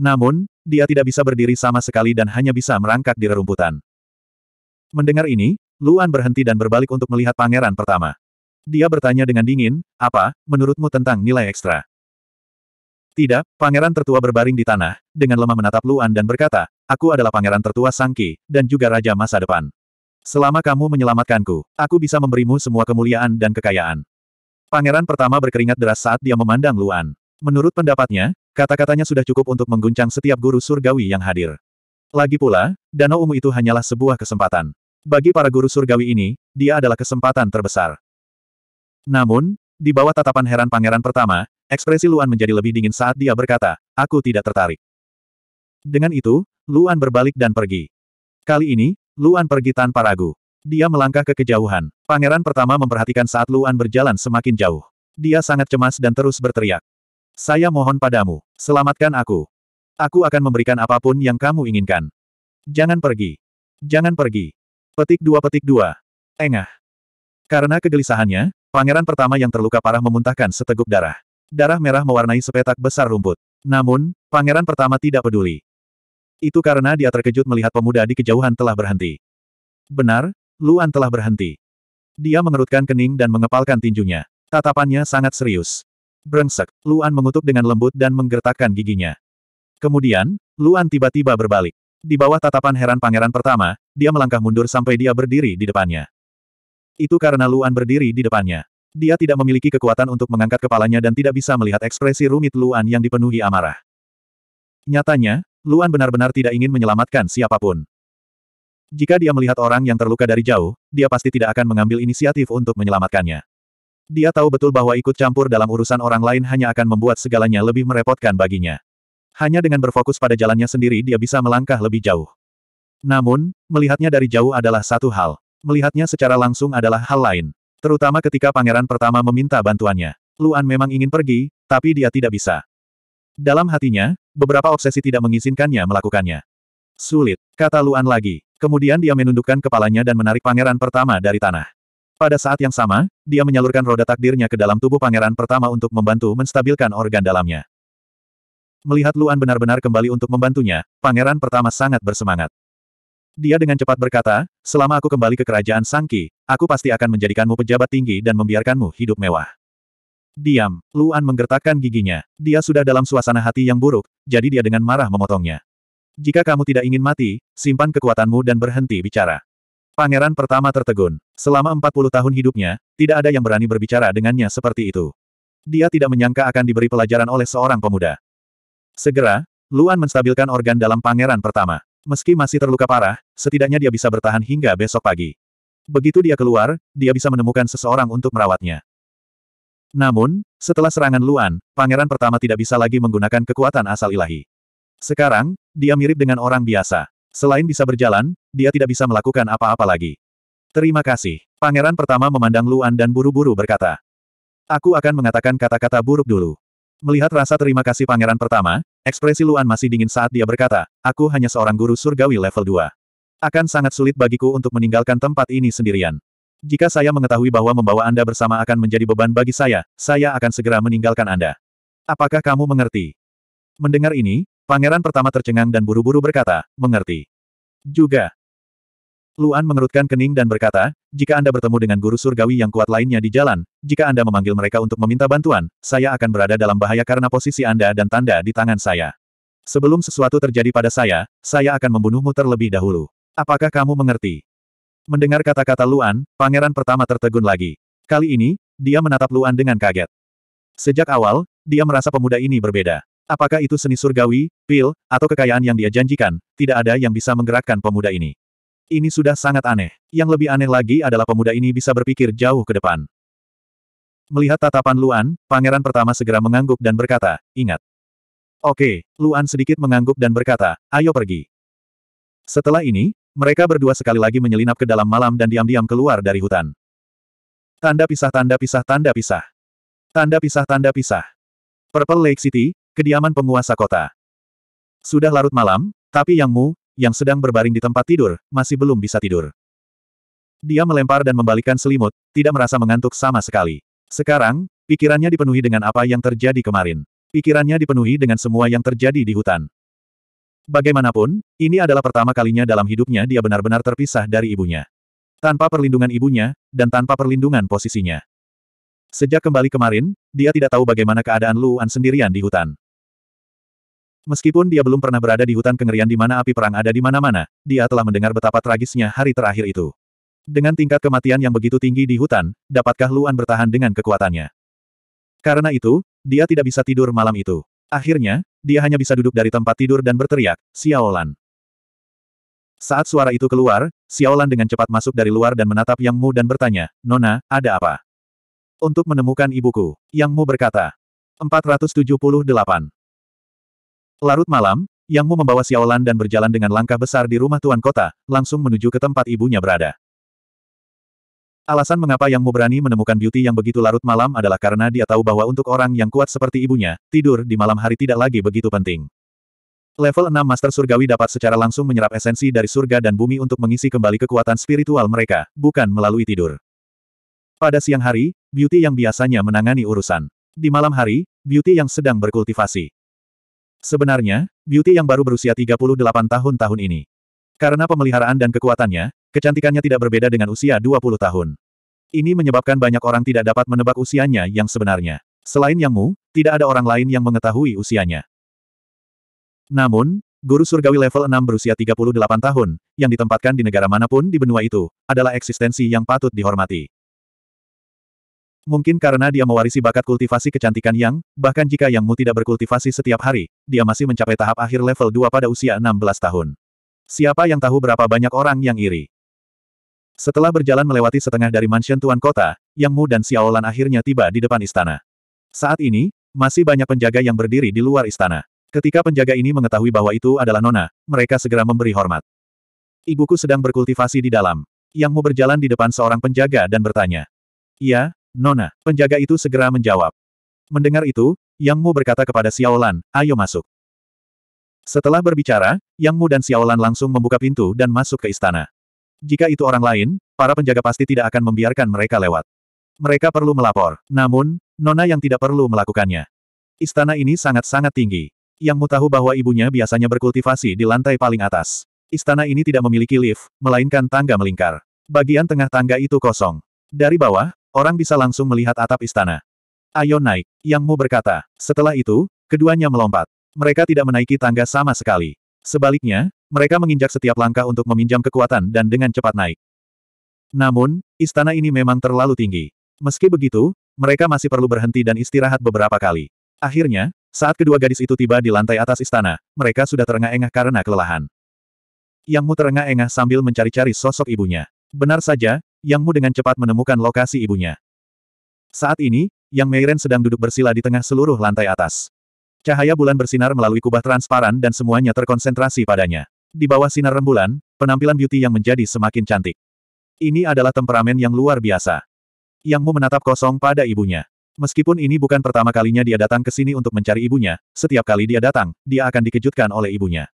Namun, dia tidak bisa berdiri sama sekali dan hanya bisa merangkak di rerumputan. Mendengar ini, Luan berhenti dan berbalik untuk melihat pangeran pertama. Dia bertanya dengan dingin, apa, menurutmu tentang nilai ekstra? Tidak, pangeran tertua berbaring di tanah, dengan lemah menatap Luan dan berkata, aku adalah pangeran tertua Sangki, dan juga raja masa depan. Selama kamu menyelamatkanku, aku bisa memberimu semua kemuliaan dan kekayaan. Pangeran pertama berkeringat deras saat dia memandang Luan. Menurut pendapatnya, kata-katanya sudah cukup untuk mengguncang setiap guru surgawi yang hadir. Lagi pula, Danau Ungu itu hanyalah sebuah kesempatan. Bagi para guru surgawi ini, dia adalah kesempatan terbesar. Namun, di bawah tatapan heran pangeran pertama, ekspresi Luan menjadi lebih dingin saat dia berkata, aku tidak tertarik. Dengan itu, Luan berbalik dan pergi. Kali ini, Luan pergi tanpa ragu. Dia melangkah ke kejauhan. Pangeran pertama memperhatikan saat Luan berjalan semakin jauh. Dia sangat cemas dan terus berteriak. Saya mohon padamu, selamatkan aku. Aku akan memberikan apapun yang kamu inginkan. Jangan pergi. Jangan pergi. Petik dua petik dua. Engah. Karena kegelisahannya, pangeran pertama yang terluka parah memuntahkan seteguk darah. Darah merah mewarnai sepetak besar rumput. Namun, pangeran pertama tidak peduli. Itu karena dia terkejut melihat pemuda di kejauhan telah berhenti. Benar, Luan telah berhenti. Dia mengerutkan kening dan mengepalkan tinjunya. Tatapannya sangat serius. Brengsek, Luan mengutuk dengan lembut dan menggertakkan giginya. Kemudian, Luan tiba-tiba berbalik. Di bawah tatapan heran pangeran pertama, dia melangkah mundur sampai dia berdiri di depannya. Itu karena Luan berdiri di depannya. Dia tidak memiliki kekuatan untuk mengangkat kepalanya dan tidak bisa melihat ekspresi rumit Luan yang dipenuhi amarah. Nyatanya, Luan benar-benar tidak ingin menyelamatkan siapapun. Jika dia melihat orang yang terluka dari jauh, dia pasti tidak akan mengambil inisiatif untuk menyelamatkannya. Dia tahu betul bahwa ikut campur dalam urusan orang lain hanya akan membuat segalanya lebih merepotkan baginya. Hanya dengan berfokus pada jalannya sendiri dia bisa melangkah lebih jauh. Namun, melihatnya dari jauh adalah satu hal. Melihatnya secara langsung adalah hal lain. Terutama ketika pangeran pertama meminta bantuannya. Luan memang ingin pergi, tapi dia tidak bisa. Dalam hatinya, beberapa obsesi tidak mengizinkannya melakukannya. Sulit, kata Luan lagi. Kemudian dia menundukkan kepalanya dan menarik pangeran pertama dari tanah. Pada saat yang sama, dia menyalurkan roda takdirnya ke dalam tubuh pangeran pertama untuk membantu menstabilkan organ dalamnya. Melihat Luan benar-benar kembali untuk membantunya, pangeran pertama sangat bersemangat. Dia dengan cepat berkata, selama aku kembali ke kerajaan Sangki, aku pasti akan menjadikanmu pejabat tinggi dan membiarkanmu hidup mewah. Diam, Luan menggertakkan giginya. Dia sudah dalam suasana hati yang buruk, jadi dia dengan marah memotongnya. Jika kamu tidak ingin mati, simpan kekuatanmu dan berhenti bicara. Pangeran pertama tertegun. Selama 40 tahun hidupnya, tidak ada yang berani berbicara dengannya seperti itu. Dia tidak menyangka akan diberi pelajaran oleh seorang pemuda. Segera, Luan menstabilkan organ dalam pangeran pertama. Meski masih terluka parah, setidaknya dia bisa bertahan hingga besok pagi. Begitu dia keluar, dia bisa menemukan seseorang untuk merawatnya. Namun, setelah serangan Luan, pangeran pertama tidak bisa lagi menggunakan kekuatan asal ilahi. Sekarang, dia mirip dengan orang biasa. Selain bisa berjalan, dia tidak bisa melakukan apa-apa lagi. Terima kasih. Pangeran pertama memandang Luan dan buru-buru berkata. Aku akan mengatakan kata-kata buruk dulu. Melihat rasa terima kasih pangeran pertama, ekspresi Luan masih dingin saat dia berkata, aku hanya seorang guru surgawi level 2. Akan sangat sulit bagiku untuk meninggalkan tempat ini sendirian. Jika saya mengetahui bahwa membawa Anda bersama akan menjadi beban bagi saya, saya akan segera meninggalkan Anda. Apakah kamu mengerti? Mendengar ini, Pangeran pertama tercengang dan buru-buru berkata, mengerti. Juga. Luan mengerutkan kening dan berkata, jika Anda bertemu dengan guru surgawi yang kuat lainnya di jalan, jika Anda memanggil mereka untuk meminta bantuan, saya akan berada dalam bahaya karena posisi Anda dan tanda di tangan saya. Sebelum sesuatu terjadi pada saya, saya akan membunuhmu terlebih dahulu. Apakah kamu mengerti? Mendengar kata-kata Luan, pangeran pertama tertegun lagi. Kali ini, dia menatap Luan dengan kaget. Sejak awal, dia merasa pemuda ini berbeda. Apakah itu seni surgawi, pil, atau kekayaan yang dia janjikan, tidak ada yang bisa menggerakkan pemuda ini. Ini sudah sangat aneh. Yang lebih aneh lagi adalah pemuda ini bisa berpikir jauh ke depan. Melihat tatapan Luan, pangeran pertama segera mengangguk dan berkata, ingat. Oke, Luan sedikit mengangguk dan berkata, ayo pergi. Setelah ini, mereka berdua sekali lagi menyelinap ke dalam malam dan diam-diam keluar dari hutan. Tanda pisah tanda pisah tanda pisah. Tanda pisah tanda pisah. Purple Lake City, Kediaman penguasa kota. Sudah larut malam, tapi Yang Mu, yang sedang berbaring di tempat tidur, masih belum bisa tidur. Dia melempar dan membalikkan selimut, tidak merasa mengantuk sama sekali. Sekarang, pikirannya dipenuhi dengan apa yang terjadi kemarin. Pikirannya dipenuhi dengan semua yang terjadi di hutan. Bagaimanapun, ini adalah pertama kalinya dalam hidupnya dia benar-benar terpisah dari ibunya. Tanpa perlindungan ibunya, dan tanpa perlindungan posisinya. Sejak kembali kemarin, dia tidak tahu bagaimana keadaan Luan sendirian di hutan. Meskipun dia belum pernah berada di hutan kengerian di mana api perang ada di mana-mana, dia telah mendengar betapa tragisnya hari terakhir itu. Dengan tingkat kematian yang begitu tinggi di hutan, dapatkah Luan bertahan dengan kekuatannya? Karena itu, dia tidak bisa tidur malam itu. Akhirnya, dia hanya bisa duduk dari tempat tidur dan berteriak, Xiaolan. Saat suara itu keluar, Xiaolan dengan cepat masuk dari luar dan menatap Yang Mu dan bertanya, Nona, ada apa? Untuk menemukan ibuku, Yang Mu berkata. 478. Larut malam, Yang Mu membawa Xiaolan dan berjalan dengan langkah besar di rumah tuan kota, langsung menuju ke tempat ibunya berada. Alasan mengapa Yang Mu berani menemukan beauty yang begitu larut malam adalah karena dia tahu bahwa untuk orang yang kuat seperti ibunya, tidur di malam hari tidak lagi begitu penting. Level 6 Master Surgawi dapat secara langsung menyerap esensi dari surga dan bumi untuk mengisi kembali kekuatan spiritual mereka, bukan melalui tidur. Pada siang hari, Beauty yang biasanya menangani urusan. Di malam hari, Beauty yang sedang berkultivasi. Sebenarnya, Beauty yang baru berusia 38 tahun tahun ini. Karena pemeliharaan dan kekuatannya, kecantikannya tidak berbeda dengan usia 20 tahun. Ini menyebabkan banyak orang tidak dapat menebak usianya yang sebenarnya. Selain Yang Mu, tidak ada orang lain yang mengetahui usianya. Namun, guru surgawi level 6 berusia 38 tahun, yang ditempatkan di negara manapun di benua itu, adalah eksistensi yang patut dihormati. Mungkin karena dia mewarisi bakat kultivasi kecantikan yang, bahkan jika Yang Mu tidak berkultivasi setiap hari, dia masih mencapai tahap akhir level 2 pada usia 16 tahun. Siapa yang tahu berapa banyak orang yang iri? Setelah berjalan melewati setengah dari mansion tuan kota, Yang Mu dan Xiaolan akhirnya tiba di depan istana. Saat ini, masih banyak penjaga yang berdiri di luar istana. Ketika penjaga ini mengetahui bahwa itu adalah Nona, mereka segera memberi hormat. Ibuku sedang berkultivasi di dalam. Yang Mu berjalan di depan seorang penjaga dan bertanya. Iya, Nona, penjaga itu segera menjawab. Mendengar itu, Yang Mu berkata kepada Xiao ayo masuk. Setelah berbicara, Yang Mu dan Xiao langsung membuka pintu dan masuk ke istana. Jika itu orang lain, para penjaga pasti tidak akan membiarkan mereka lewat. Mereka perlu melapor, namun, Nona yang tidak perlu melakukannya. Istana ini sangat-sangat tinggi. Yang Mu tahu bahwa ibunya biasanya berkultivasi di lantai paling atas. Istana ini tidak memiliki lift, melainkan tangga melingkar. Bagian tengah tangga itu kosong. Dari bawah, Orang bisa langsung melihat atap istana. Ayo naik, Yang Mu berkata. Setelah itu, keduanya melompat. Mereka tidak menaiki tangga sama sekali. Sebaliknya, mereka menginjak setiap langkah untuk meminjam kekuatan dan dengan cepat naik. Namun, istana ini memang terlalu tinggi. Meski begitu, mereka masih perlu berhenti dan istirahat beberapa kali. Akhirnya, saat kedua gadis itu tiba di lantai atas istana, mereka sudah terengah-engah karena kelelahan. Yang Mu terengah-engah sambil mencari-cari sosok ibunya. Benar saja, yang Mu dengan cepat menemukan lokasi ibunya. Saat ini, Yang Meiren sedang duduk bersila di tengah seluruh lantai atas. Cahaya bulan bersinar melalui kubah transparan dan semuanya terkonsentrasi padanya. Di bawah sinar rembulan, penampilan beauty yang menjadi semakin cantik. Ini adalah temperamen yang luar biasa. Yang Mu menatap kosong pada ibunya. Meskipun ini bukan pertama kalinya dia datang ke sini untuk mencari ibunya, setiap kali dia datang, dia akan dikejutkan oleh ibunya.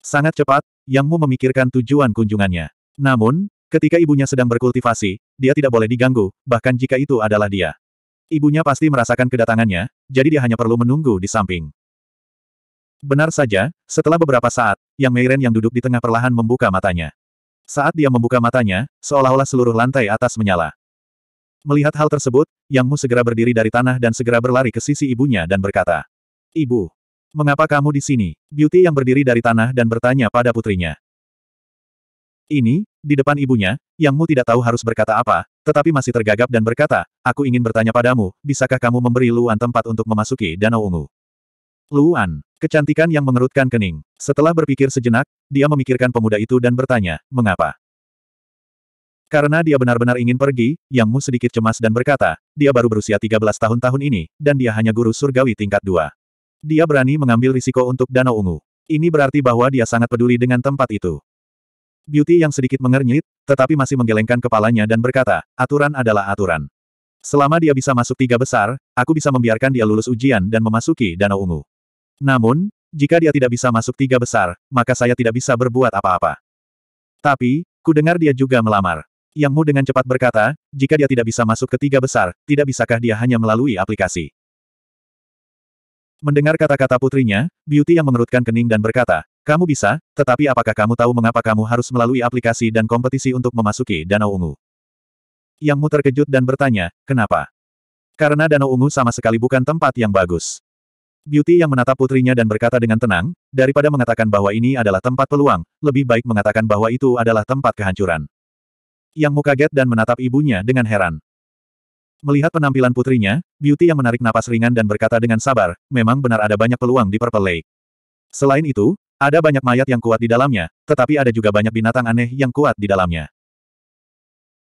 Sangat cepat, Yang Mu memikirkan tujuan kunjungannya. Namun, Ketika ibunya sedang berkultivasi, dia tidak boleh diganggu, bahkan jika itu adalah dia. Ibunya pasti merasakan kedatangannya, jadi dia hanya perlu menunggu di samping. Benar saja, setelah beberapa saat, Yang Meiren yang duduk di tengah perlahan membuka matanya. Saat dia membuka matanya, seolah-olah seluruh lantai atas menyala. Melihat hal tersebut, Yang Mu segera berdiri dari tanah dan segera berlari ke sisi ibunya dan berkata, Ibu, mengapa kamu di sini? Beauty yang berdiri dari tanah dan bertanya pada putrinya. Ini, di depan ibunya, yang Mu tidak tahu harus berkata apa, tetapi masih tergagap dan berkata, aku ingin bertanya padamu, bisakah kamu memberi Luan tempat untuk memasuki Danau Ungu? Luan, kecantikan yang mengerutkan kening. Setelah berpikir sejenak, dia memikirkan pemuda itu dan bertanya, mengapa? Karena dia benar-benar ingin pergi, Yang Mu sedikit cemas dan berkata, dia baru berusia 13 tahun tahun ini, dan dia hanya guru surgawi tingkat 2. Dia berani mengambil risiko untuk Danau Ungu. Ini berarti bahwa dia sangat peduli dengan tempat itu. Beauty yang sedikit mengernyit, tetapi masih menggelengkan kepalanya dan berkata, aturan adalah aturan. Selama dia bisa masuk tiga besar, aku bisa membiarkan dia lulus ujian dan memasuki Danau Ungu. Namun, jika dia tidak bisa masuk tiga besar, maka saya tidak bisa berbuat apa-apa. Tapi, ku dengar dia juga melamar. Yang Mu dengan cepat berkata, jika dia tidak bisa masuk ke tiga besar, tidak bisakah dia hanya melalui aplikasi. Mendengar kata-kata putrinya, Beauty yang mengerutkan kening dan berkata, kamu bisa, tetapi apakah kamu tahu mengapa kamu harus melalui aplikasi dan kompetisi untuk memasuki Danau Ungu? Yang Mu terkejut dan bertanya, kenapa? Karena Danau Ungu sama sekali bukan tempat yang bagus. Beauty yang menatap putrinya dan berkata dengan tenang, daripada mengatakan bahwa ini adalah tempat peluang, lebih baik mengatakan bahwa itu adalah tempat kehancuran. Yang Mu kaget dan menatap ibunya dengan heran. Melihat penampilan putrinya, Beauty yang menarik napas ringan dan berkata dengan sabar, memang benar ada banyak peluang di Purple Lake. Selain itu, ada banyak mayat yang kuat di dalamnya, tetapi ada juga banyak binatang aneh yang kuat di dalamnya.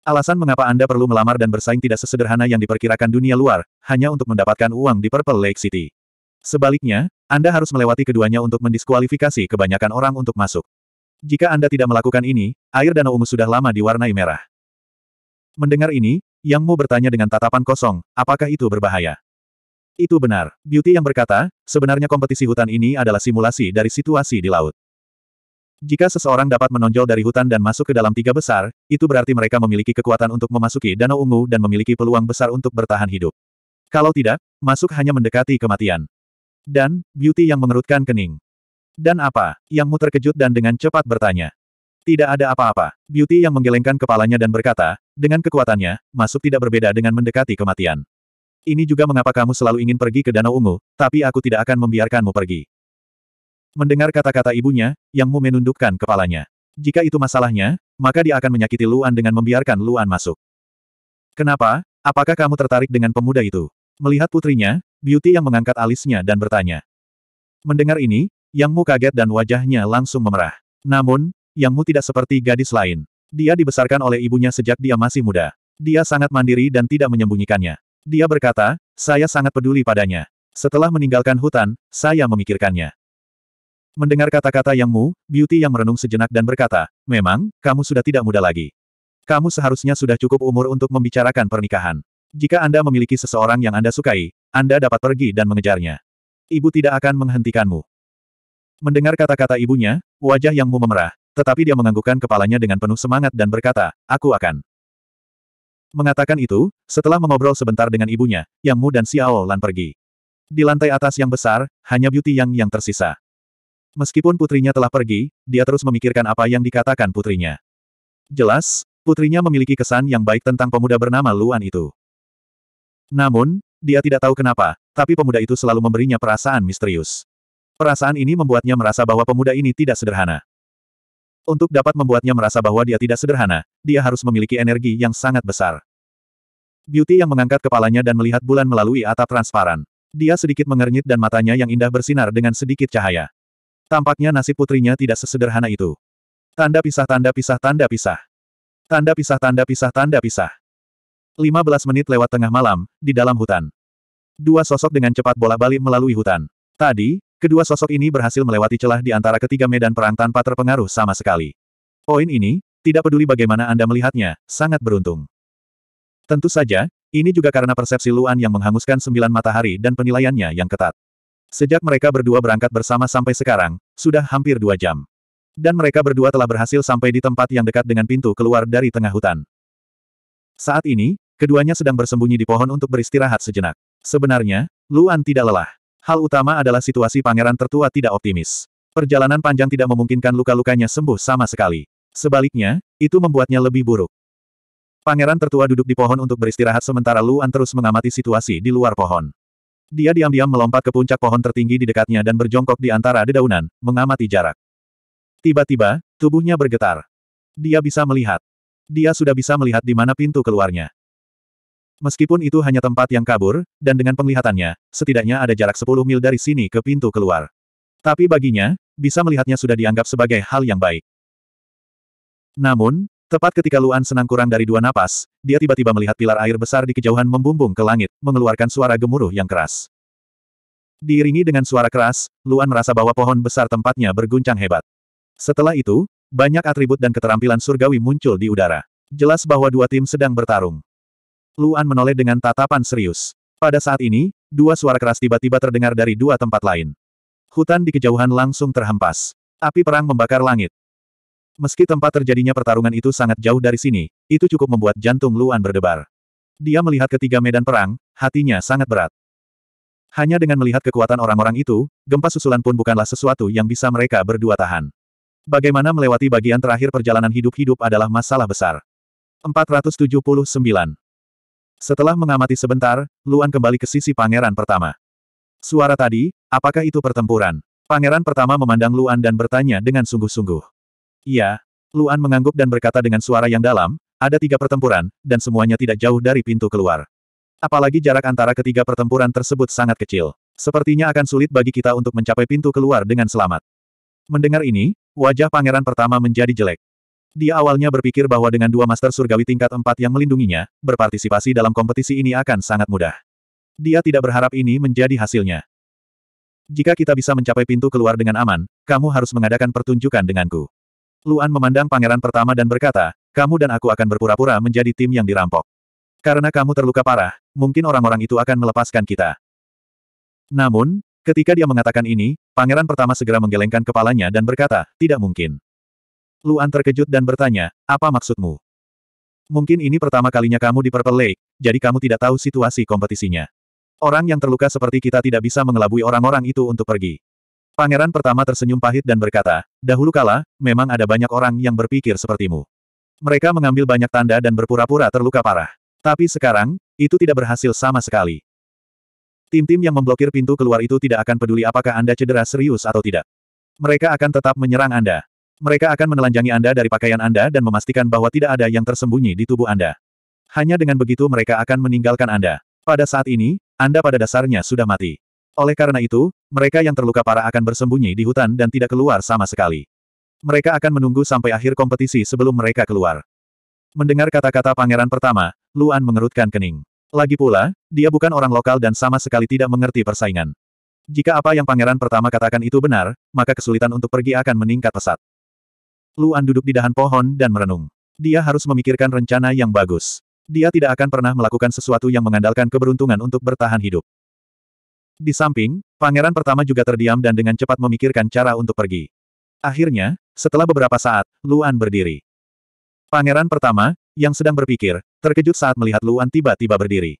Alasan mengapa Anda perlu melamar dan bersaing tidak sesederhana yang diperkirakan dunia luar, hanya untuk mendapatkan uang di Purple Lake City. Sebaliknya, Anda harus melewati keduanya untuk mendiskualifikasi kebanyakan orang untuk masuk. Jika Anda tidak melakukan ini, air danau ungu sudah lama diwarnai merah. Mendengar ini, yang mu bertanya dengan tatapan kosong, apakah itu berbahaya? Itu benar. Beauty yang berkata, sebenarnya kompetisi hutan ini adalah simulasi dari situasi di laut. Jika seseorang dapat menonjol dari hutan dan masuk ke dalam tiga besar, itu berarti mereka memiliki kekuatan untuk memasuki Danau Ungu dan memiliki peluang besar untuk bertahan hidup. Kalau tidak, masuk hanya mendekati kematian. Dan, Beauty yang mengerutkan kening. Dan apa? Yang mu terkejut dan dengan cepat bertanya. Tidak ada apa-apa. Beauty yang menggelengkan kepalanya dan berkata, dengan kekuatannya, masuk tidak berbeda dengan mendekati kematian. Ini juga mengapa kamu selalu ingin pergi ke Danau Ungu, tapi aku tidak akan membiarkanmu pergi. Mendengar kata-kata ibunya, Yang Mu menundukkan kepalanya. Jika itu masalahnya, maka dia akan menyakiti Luan dengan membiarkan Luan masuk. Kenapa? Apakah kamu tertarik dengan pemuda itu? Melihat putrinya, Beauty yang mengangkat alisnya dan bertanya. Mendengar ini, Yang Mu kaget dan wajahnya langsung memerah. Namun, yang Mu tidak seperti gadis lain. Dia dibesarkan oleh ibunya sejak dia masih muda. Dia sangat mandiri dan tidak menyembunyikannya. Dia berkata, saya sangat peduli padanya. Setelah meninggalkan hutan, saya memikirkannya. Mendengar kata-kata Yang Mu, Beauty yang merenung sejenak dan berkata, memang, kamu sudah tidak muda lagi. Kamu seharusnya sudah cukup umur untuk membicarakan pernikahan. Jika Anda memiliki seseorang yang Anda sukai, Anda dapat pergi dan mengejarnya. Ibu tidak akan menghentikanmu. Mendengar kata-kata ibunya, wajah Yang Mu memerah, tetapi dia menganggukkan kepalanya dengan penuh semangat dan berkata, aku akan. Mengatakan itu, setelah mengobrol sebentar dengan ibunya, Yang Mu dan Xiao Lan pergi. Di lantai atas yang besar, hanya Beauty Yang yang tersisa. Meskipun putrinya telah pergi, dia terus memikirkan apa yang dikatakan putrinya. Jelas, putrinya memiliki kesan yang baik tentang pemuda bernama Luan itu. Namun, dia tidak tahu kenapa, tapi pemuda itu selalu memberinya perasaan misterius. Perasaan ini membuatnya merasa bahwa pemuda ini tidak sederhana. Untuk dapat membuatnya merasa bahwa dia tidak sederhana, dia harus memiliki energi yang sangat besar. Beauty yang mengangkat kepalanya dan melihat bulan melalui atap transparan. Dia sedikit mengernyit dan matanya yang indah bersinar dengan sedikit cahaya. Tampaknya nasib putrinya tidak sesederhana itu. Tanda pisah tanda pisah tanda pisah. Tanda pisah tanda pisah tanda pisah. 15 menit lewat tengah malam, di dalam hutan. Dua sosok dengan cepat bola balik melalui hutan. Tadi, Kedua sosok ini berhasil melewati celah di antara ketiga medan perang tanpa terpengaruh sama sekali. Poin ini, tidak peduli bagaimana Anda melihatnya, sangat beruntung. Tentu saja, ini juga karena persepsi Luan yang menghanguskan sembilan matahari dan penilaiannya yang ketat. Sejak mereka berdua berangkat bersama sampai sekarang, sudah hampir dua jam. Dan mereka berdua telah berhasil sampai di tempat yang dekat dengan pintu keluar dari tengah hutan. Saat ini, keduanya sedang bersembunyi di pohon untuk beristirahat sejenak. Sebenarnya, Luan tidak lelah. Hal utama adalah situasi pangeran tertua tidak optimis. Perjalanan panjang tidak memungkinkan luka-lukanya sembuh sama sekali. Sebaliknya, itu membuatnya lebih buruk. Pangeran tertua duduk di pohon untuk beristirahat sementara Luan terus mengamati situasi di luar pohon. Dia diam-diam melompat ke puncak pohon tertinggi di dekatnya dan berjongkok di antara dedaunan, mengamati jarak. Tiba-tiba, tubuhnya bergetar. Dia bisa melihat. Dia sudah bisa melihat di mana pintu keluarnya. Meskipun itu hanya tempat yang kabur, dan dengan penglihatannya, setidaknya ada jarak 10 mil dari sini ke pintu keluar. Tapi baginya, bisa melihatnya sudah dianggap sebagai hal yang baik. Namun, tepat ketika Luan senang kurang dari dua napas, dia tiba-tiba melihat pilar air besar di kejauhan membumbung ke langit, mengeluarkan suara gemuruh yang keras. Diiringi dengan suara keras, Luan merasa bahwa pohon besar tempatnya berguncang hebat. Setelah itu, banyak atribut dan keterampilan surgawi muncul di udara. Jelas bahwa dua tim sedang bertarung. Luan menoleh dengan tatapan serius. Pada saat ini, dua suara keras tiba-tiba terdengar dari dua tempat lain. Hutan di kejauhan langsung terhempas. Api perang membakar langit. Meski tempat terjadinya pertarungan itu sangat jauh dari sini, itu cukup membuat jantung Luan berdebar. Dia melihat ketiga medan perang, hatinya sangat berat. Hanya dengan melihat kekuatan orang-orang itu, gempa susulan pun bukanlah sesuatu yang bisa mereka berdua tahan. Bagaimana melewati bagian terakhir perjalanan hidup-hidup adalah masalah besar. 479. Setelah mengamati sebentar, Luan kembali ke sisi pangeran pertama. Suara tadi, apakah itu pertempuran? Pangeran pertama memandang Luan dan bertanya dengan sungguh-sungguh. Iya. Luan mengangguk dan berkata dengan suara yang dalam, ada tiga pertempuran, dan semuanya tidak jauh dari pintu keluar. Apalagi jarak antara ketiga pertempuran tersebut sangat kecil. Sepertinya akan sulit bagi kita untuk mencapai pintu keluar dengan selamat. Mendengar ini, wajah pangeran pertama menjadi jelek. Dia awalnya berpikir bahwa dengan dua master surgawi tingkat empat yang melindunginya, berpartisipasi dalam kompetisi ini akan sangat mudah. Dia tidak berharap ini menjadi hasilnya. Jika kita bisa mencapai pintu keluar dengan aman, kamu harus mengadakan pertunjukan denganku. Luan memandang pangeran pertama dan berkata, kamu dan aku akan berpura-pura menjadi tim yang dirampok. Karena kamu terluka parah, mungkin orang-orang itu akan melepaskan kita. Namun, ketika dia mengatakan ini, pangeran pertama segera menggelengkan kepalanya dan berkata, tidak mungkin. Luan terkejut dan bertanya, apa maksudmu? Mungkin ini pertama kalinya kamu di Purple Lake, jadi kamu tidak tahu situasi kompetisinya. Orang yang terluka seperti kita tidak bisa mengelabui orang-orang itu untuk pergi. Pangeran pertama tersenyum pahit dan berkata, dahulu kala, memang ada banyak orang yang berpikir sepertimu. Mereka mengambil banyak tanda dan berpura-pura terluka parah. Tapi sekarang, itu tidak berhasil sama sekali. Tim-tim yang memblokir pintu keluar itu tidak akan peduli apakah Anda cedera serius atau tidak. Mereka akan tetap menyerang Anda. Mereka akan menelanjangi Anda dari pakaian Anda dan memastikan bahwa tidak ada yang tersembunyi di tubuh Anda. Hanya dengan begitu mereka akan meninggalkan Anda. Pada saat ini, Anda pada dasarnya sudah mati. Oleh karena itu, mereka yang terluka parah akan bersembunyi di hutan dan tidak keluar sama sekali. Mereka akan menunggu sampai akhir kompetisi sebelum mereka keluar. Mendengar kata-kata pangeran pertama, Luan mengerutkan kening. Lagi pula, dia bukan orang lokal dan sama sekali tidak mengerti persaingan. Jika apa yang pangeran pertama katakan itu benar, maka kesulitan untuk pergi akan meningkat pesat. Luan duduk di dahan pohon dan merenung. Dia harus memikirkan rencana yang bagus. Dia tidak akan pernah melakukan sesuatu yang mengandalkan keberuntungan untuk bertahan hidup. Di samping, pangeran pertama juga terdiam dan dengan cepat memikirkan cara untuk pergi. Akhirnya, setelah beberapa saat, Luan berdiri. Pangeran pertama, yang sedang berpikir, terkejut saat melihat Luan tiba-tiba berdiri.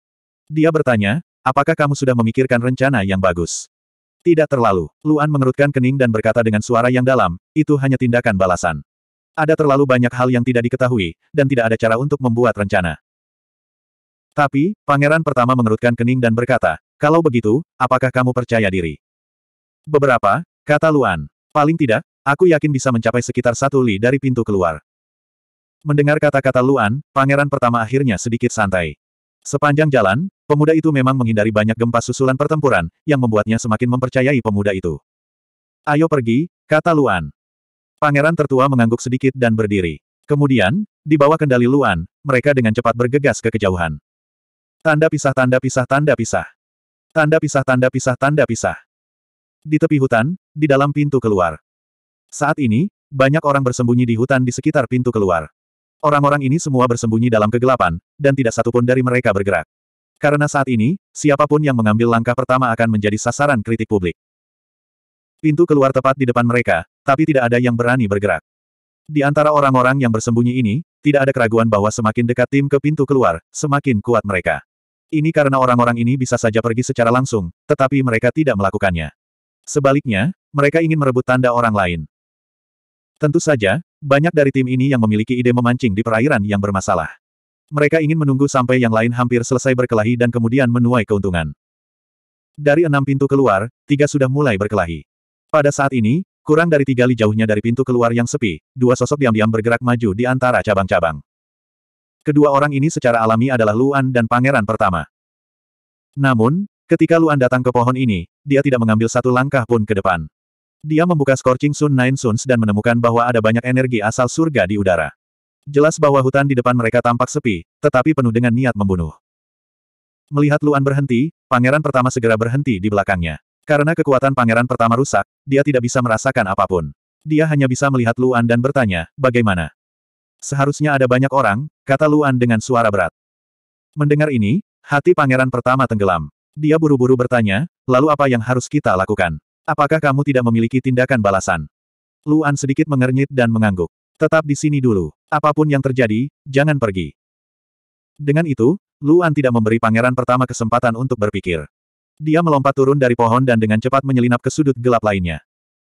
Dia bertanya, apakah kamu sudah memikirkan rencana yang bagus? Tidak terlalu. Luan mengerutkan kening dan berkata dengan suara yang dalam, itu hanya tindakan balasan. Ada terlalu banyak hal yang tidak diketahui, dan tidak ada cara untuk membuat rencana. Tapi, pangeran pertama mengerutkan kening dan berkata, kalau begitu, apakah kamu percaya diri? Beberapa, kata Luan. Paling tidak, aku yakin bisa mencapai sekitar satu li dari pintu keluar. Mendengar kata-kata Luan, pangeran pertama akhirnya sedikit santai. Sepanjang jalan, Pemuda itu memang menghindari banyak gempa susulan pertempuran, yang membuatnya semakin mempercayai pemuda itu. Ayo pergi, kata Luan. Pangeran tertua mengangguk sedikit dan berdiri. Kemudian, di bawah kendali Luan, mereka dengan cepat bergegas ke kejauhan. Tanda pisah tanda pisah tanda pisah. Tanda pisah tanda pisah tanda pisah. Di tepi hutan, di dalam pintu keluar. Saat ini, banyak orang bersembunyi di hutan di sekitar pintu keluar. Orang-orang ini semua bersembunyi dalam kegelapan, dan tidak satupun dari mereka bergerak. Karena saat ini, siapapun yang mengambil langkah pertama akan menjadi sasaran kritik publik. Pintu keluar tepat di depan mereka, tapi tidak ada yang berani bergerak. Di antara orang-orang yang bersembunyi ini, tidak ada keraguan bahwa semakin dekat tim ke pintu keluar, semakin kuat mereka. Ini karena orang-orang ini bisa saja pergi secara langsung, tetapi mereka tidak melakukannya. Sebaliknya, mereka ingin merebut tanda orang lain. Tentu saja, banyak dari tim ini yang memiliki ide memancing di perairan yang bermasalah. Mereka ingin menunggu sampai yang lain hampir selesai berkelahi dan kemudian menuai keuntungan. Dari enam pintu keluar, tiga sudah mulai berkelahi. Pada saat ini, kurang dari tiga li jauhnya dari pintu keluar yang sepi, dua sosok diam-diam bergerak maju di antara cabang-cabang. Kedua orang ini secara alami adalah Luan dan pangeran pertama. Namun, ketika Luan datang ke pohon ini, dia tidak mengambil satu langkah pun ke depan. Dia membuka scorching Sun Nine Suns dan menemukan bahwa ada banyak energi asal surga di udara. Jelas bahwa hutan di depan mereka tampak sepi, tetapi penuh dengan niat membunuh. Melihat Luan berhenti, pangeran pertama segera berhenti di belakangnya. Karena kekuatan pangeran pertama rusak, dia tidak bisa merasakan apapun. Dia hanya bisa melihat Luan dan bertanya, bagaimana? Seharusnya ada banyak orang, kata Luan dengan suara berat. Mendengar ini, hati pangeran pertama tenggelam. Dia buru-buru bertanya, lalu apa yang harus kita lakukan? Apakah kamu tidak memiliki tindakan balasan? Luan sedikit mengernyit dan mengangguk. Tetap di sini dulu. Apapun yang terjadi, jangan pergi. Dengan itu, Luan tidak memberi pangeran pertama kesempatan untuk berpikir. Dia melompat turun dari pohon dan dengan cepat menyelinap ke sudut gelap lainnya.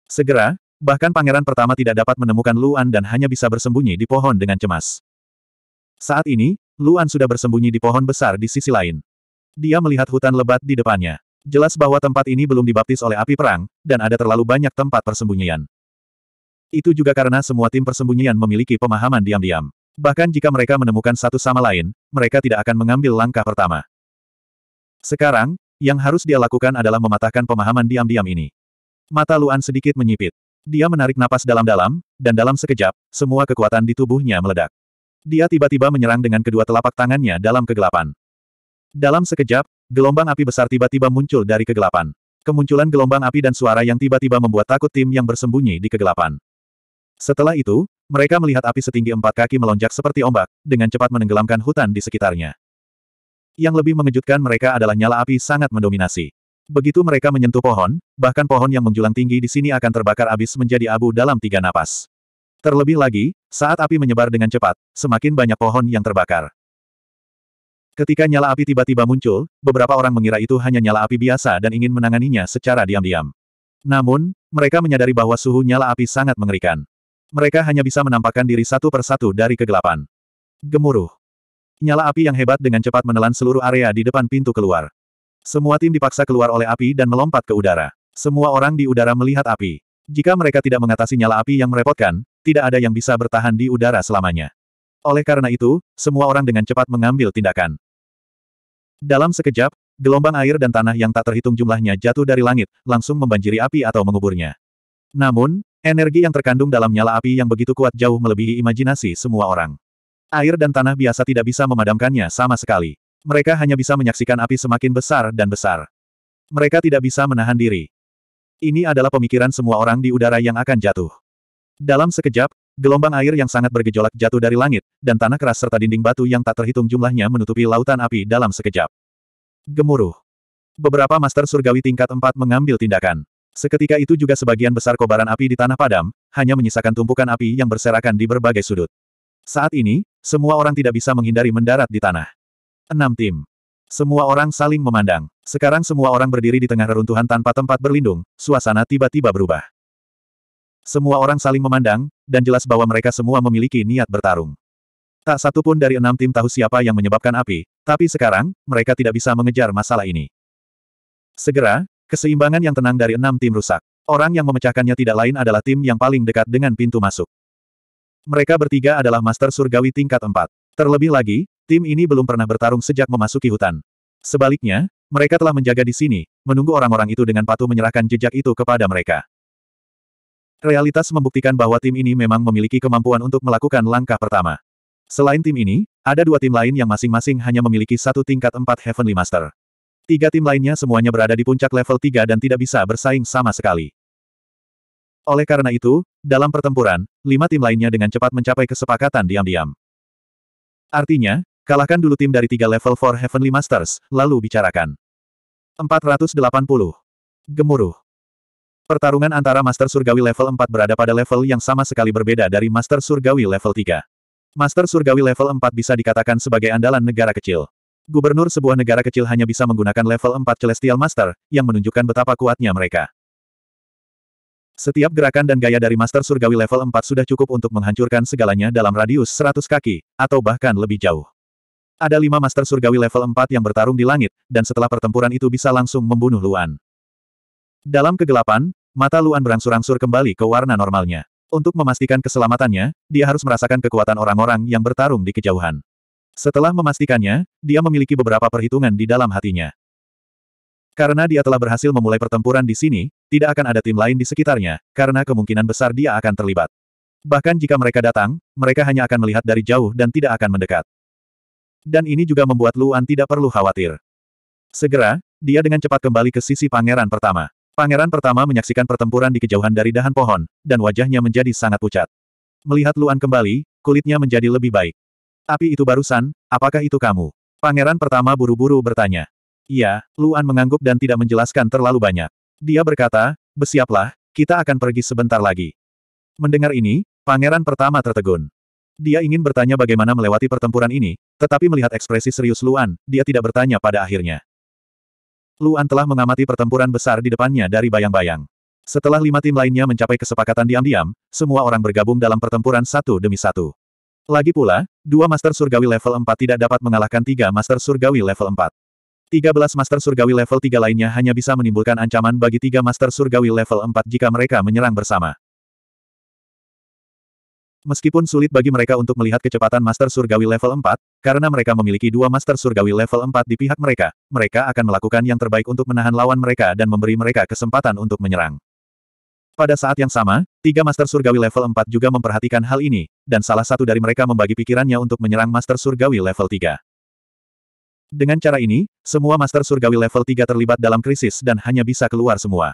Segera, bahkan pangeran pertama tidak dapat menemukan Luan dan hanya bisa bersembunyi di pohon dengan cemas. Saat ini, Luan sudah bersembunyi di pohon besar di sisi lain. Dia melihat hutan lebat di depannya. Jelas bahwa tempat ini belum dibaptis oleh api perang, dan ada terlalu banyak tempat persembunyian. Itu juga karena semua tim persembunyian memiliki pemahaman diam-diam. Bahkan jika mereka menemukan satu sama lain, mereka tidak akan mengambil langkah pertama. Sekarang, yang harus dia lakukan adalah mematahkan pemahaman diam-diam ini. Mata Luan sedikit menyipit. Dia menarik napas dalam-dalam, dan dalam sekejap, semua kekuatan di tubuhnya meledak. Dia tiba-tiba menyerang dengan kedua telapak tangannya dalam kegelapan. Dalam sekejap, gelombang api besar tiba-tiba muncul dari kegelapan. Kemunculan gelombang api dan suara yang tiba-tiba membuat takut tim yang bersembunyi di kegelapan. Setelah itu, mereka melihat api setinggi empat kaki melonjak seperti ombak, dengan cepat menenggelamkan hutan di sekitarnya. Yang lebih mengejutkan mereka adalah nyala api sangat mendominasi. Begitu mereka menyentuh pohon, bahkan pohon yang menjulang tinggi di sini akan terbakar habis menjadi abu dalam tiga napas. Terlebih lagi, saat api menyebar dengan cepat, semakin banyak pohon yang terbakar. Ketika nyala api tiba-tiba muncul, beberapa orang mengira itu hanya nyala api biasa dan ingin menanganinya secara diam-diam. Namun, mereka menyadari bahwa suhu nyala api sangat mengerikan. Mereka hanya bisa menampakkan diri satu persatu dari kegelapan. Gemuruh. Nyala api yang hebat dengan cepat menelan seluruh area di depan pintu keluar. Semua tim dipaksa keluar oleh api dan melompat ke udara. Semua orang di udara melihat api. Jika mereka tidak mengatasi nyala api yang merepotkan, tidak ada yang bisa bertahan di udara selamanya. Oleh karena itu, semua orang dengan cepat mengambil tindakan. Dalam sekejap, gelombang air dan tanah yang tak terhitung jumlahnya jatuh dari langit, langsung membanjiri api atau menguburnya. Namun, Energi yang terkandung dalam nyala api yang begitu kuat jauh melebihi imajinasi semua orang. Air dan tanah biasa tidak bisa memadamkannya sama sekali. Mereka hanya bisa menyaksikan api semakin besar dan besar. Mereka tidak bisa menahan diri. Ini adalah pemikiran semua orang di udara yang akan jatuh. Dalam sekejap, gelombang air yang sangat bergejolak jatuh dari langit, dan tanah keras serta dinding batu yang tak terhitung jumlahnya menutupi lautan api dalam sekejap. Gemuruh. Beberapa master surgawi tingkat 4 mengambil tindakan. Seketika itu juga sebagian besar kobaran api di tanah padam, hanya menyisakan tumpukan api yang berserakan di berbagai sudut. Saat ini, semua orang tidak bisa menghindari mendarat di tanah. Enam tim. Semua orang saling memandang. Sekarang semua orang berdiri di tengah reruntuhan tanpa tempat berlindung, suasana tiba-tiba berubah. Semua orang saling memandang, dan jelas bahwa mereka semua memiliki niat bertarung. Tak satu pun dari enam tim tahu siapa yang menyebabkan api, tapi sekarang, mereka tidak bisa mengejar masalah ini. Segera, Keseimbangan yang tenang dari enam tim rusak. Orang yang memecahkannya tidak lain adalah tim yang paling dekat dengan pintu masuk. Mereka bertiga adalah Master Surgawi tingkat empat. Terlebih lagi, tim ini belum pernah bertarung sejak memasuki hutan. Sebaliknya, mereka telah menjaga di sini, menunggu orang-orang itu dengan patuh menyerahkan jejak itu kepada mereka. Realitas membuktikan bahwa tim ini memang memiliki kemampuan untuk melakukan langkah pertama. Selain tim ini, ada dua tim lain yang masing-masing hanya memiliki satu tingkat empat Heavenly Master. Tiga tim lainnya semuanya berada di puncak level 3 dan tidak bisa bersaing sama sekali. Oleh karena itu, dalam pertempuran, lima tim lainnya dengan cepat mencapai kesepakatan diam-diam. Artinya, kalahkan dulu tim dari tiga level 4 Heavenly Masters, lalu bicarakan. 480. Gemuruh. Pertarungan antara Master Surgawi level 4 berada pada level yang sama sekali berbeda dari Master Surgawi level 3. Master Surgawi level 4 bisa dikatakan sebagai andalan negara kecil. Gubernur sebuah negara kecil hanya bisa menggunakan level 4 Celestial Master, yang menunjukkan betapa kuatnya mereka. Setiap gerakan dan gaya dari Master Surgawi level 4 sudah cukup untuk menghancurkan segalanya dalam radius 100 kaki, atau bahkan lebih jauh. Ada lima Master Surgawi level 4 yang bertarung di langit, dan setelah pertempuran itu bisa langsung membunuh Luan. Dalam kegelapan, mata Luan berangsur-angsur kembali ke warna normalnya. Untuk memastikan keselamatannya, dia harus merasakan kekuatan orang-orang yang bertarung di kejauhan. Setelah memastikannya, dia memiliki beberapa perhitungan di dalam hatinya. Karena dia telah berhasil memulai pertempuran di sini, tidak akan ada tim lain di sekitarnya, karena kemungkinan besar dia akan terlibat. Bahkan jika mereka datang, mereka hanya akan melihat dari jauh dan tidak akan mendekat. Dan ini juga membuat Luan tidak perlu khawatir. Segera, dia dengan cepat kembali ke sisi pangeran pertama. Pangeran pertama menyaksikan pertempuran di kejauhan dari dahan pohon, dan wajahnya menjadi sangat pucat. Melihat Luan kembali, kulitnya menjadi lebih baik. Api itu barusan, apakah itu kamu? Pangeran pertama buru-buru bertanya. Iya, Luan mengangguk dan tidak menjelaskan terlalu banyak. Dia berkata, bersiaplah, kita akan pergi sebentar lagi. Mendengar ini, pangeran pertama tertegun. Dia ingin bertanya bagaimana melewati pertempuran ini, tetapi melihat ekspresi serius Luan, dia tidak bertanya pada akhirnya. Luan telah mengamati pertempuran besar di depannya dari bayang-bayang. Setelah lima tim lainnya mencapai kesepakatan diam-diam, semua orang bergabung dalam pertempuran satu demi satu. Lagi pula, dua Master Surgawi level 4 tidak dapat mengalahkan tiga Master Surgawi level 4. 13 Master Surgawi level 3 lainnya hanya bisa menimbulkan ancaman bagi tiga Master Surgawi level 4 jika mereka menyerang bersama. Meskipun sulit bagi mereka untuk melihat kecepatan Master Surgawi level 4, karena mereka memiliki dua Master Surgawi level 4 di pihak mereka, mereka akan melakukan yang terbaik untuk menahan lawan mereka dan memberi mereka kesempatan untuk menyerang. Pada saat yang sama, tiga Master Surgawi level 4 juga memperhatikan hal ini, dan salah satu dari mereka membagi pikirannya untuk menyerang Master Surgawi level 3. Dengan cara ini, semua Master Surgawi level 3 terlibat dalam krisis dan hanya bisa keluar semua.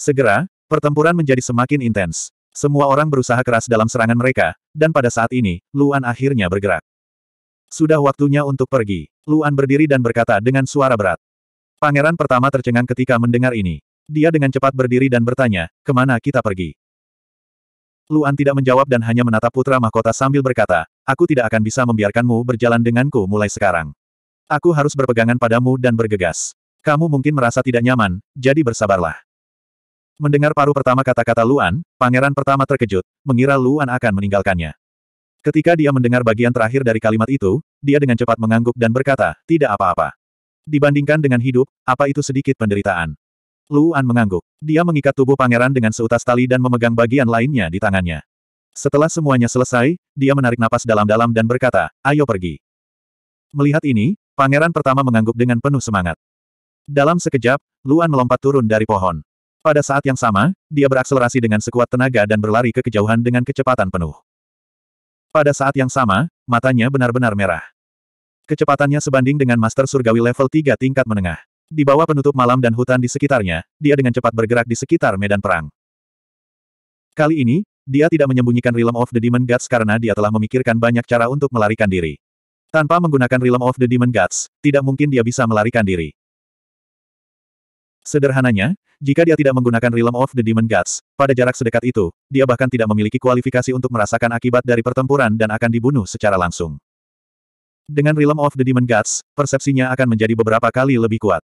Segera, pertempuran menjadi semakin intens. Semua orang berusaha keras dalam serangan mereka, dan pada saat ini, Luan akhirnya bergerak. Sudah waktunya untuk pergi. Luan berdiri dan berkata dengan suara berat. Pangeran pertama tercengang ketika mendengar ini. Dia dengan cepat berdiri dan bertanya, kemana kita pergi? Luan tidak menjawab dan hanya menatap putra mahkota sambil berkata, aku tidak akan bisa membiarkanmu berjalan denganku mulai sekarang. Aku harus berpegangan padamu dan bergegas. Kamu mungkin merasa tidak nyaman, jadi bersabarlah. Mendengar paruh pertama kata-kata Luan, pangeran pertama terkejut, mengira Luan akan meninggalkannya. Ketika dia mendengar bagian terakhir dari kalimat itu, dia dengan cepat mengangguk dan berkata, tidak apa-apa. Dibandingkan dengan hidup, apa itu sedikit penderitaan. Luan mengangguk. Dia mengikat tubuh pangeran dengan seutas tali dan memegang bagian lainnya di tangannya. Setelah semuanya selesai, dia menarik napas dalam-dalam dan berkata, ayo pergi. Melihat ini, pangeran pertama mengangguk dengan penuh semangat. Dalam sekejap, Luan melompat turun dari pohon. Pada saat yang sama, dia berakselerasi dengan sekuat tenaga dan berlari ke kejauhan dengan kecepatan penuh. Pada saat yang sama, matanya benar-benar merah. Kecepatannya sebanding dengan master surgawi level 3 tingkat menengah. Di bawah penutup malam dan hutan di sekitarnya, dia dengan cepat bergerak di sekitar medan perang. Kali ini, dia tidak menyembunyikan Realm of the Demon Gods karena dia telah memikirkan banyak cara untuk melarikan diri. Tanpa menggunakan Realm of the Demon Gods, tidak mungkin dia bisa melarikan diri. Sederhananya, jika dia tidak menggunakan Realm of the Demon Gods, pada jarak sedekat itu, dia bahkan tidak memiliki kualifikasi untuk merasakan akibat dari pertempuran dan akan dibunuh secara langsung. Dengan Realm of the Demon Gods, persepsinya akan menjadi beberapa kali lebih kuat.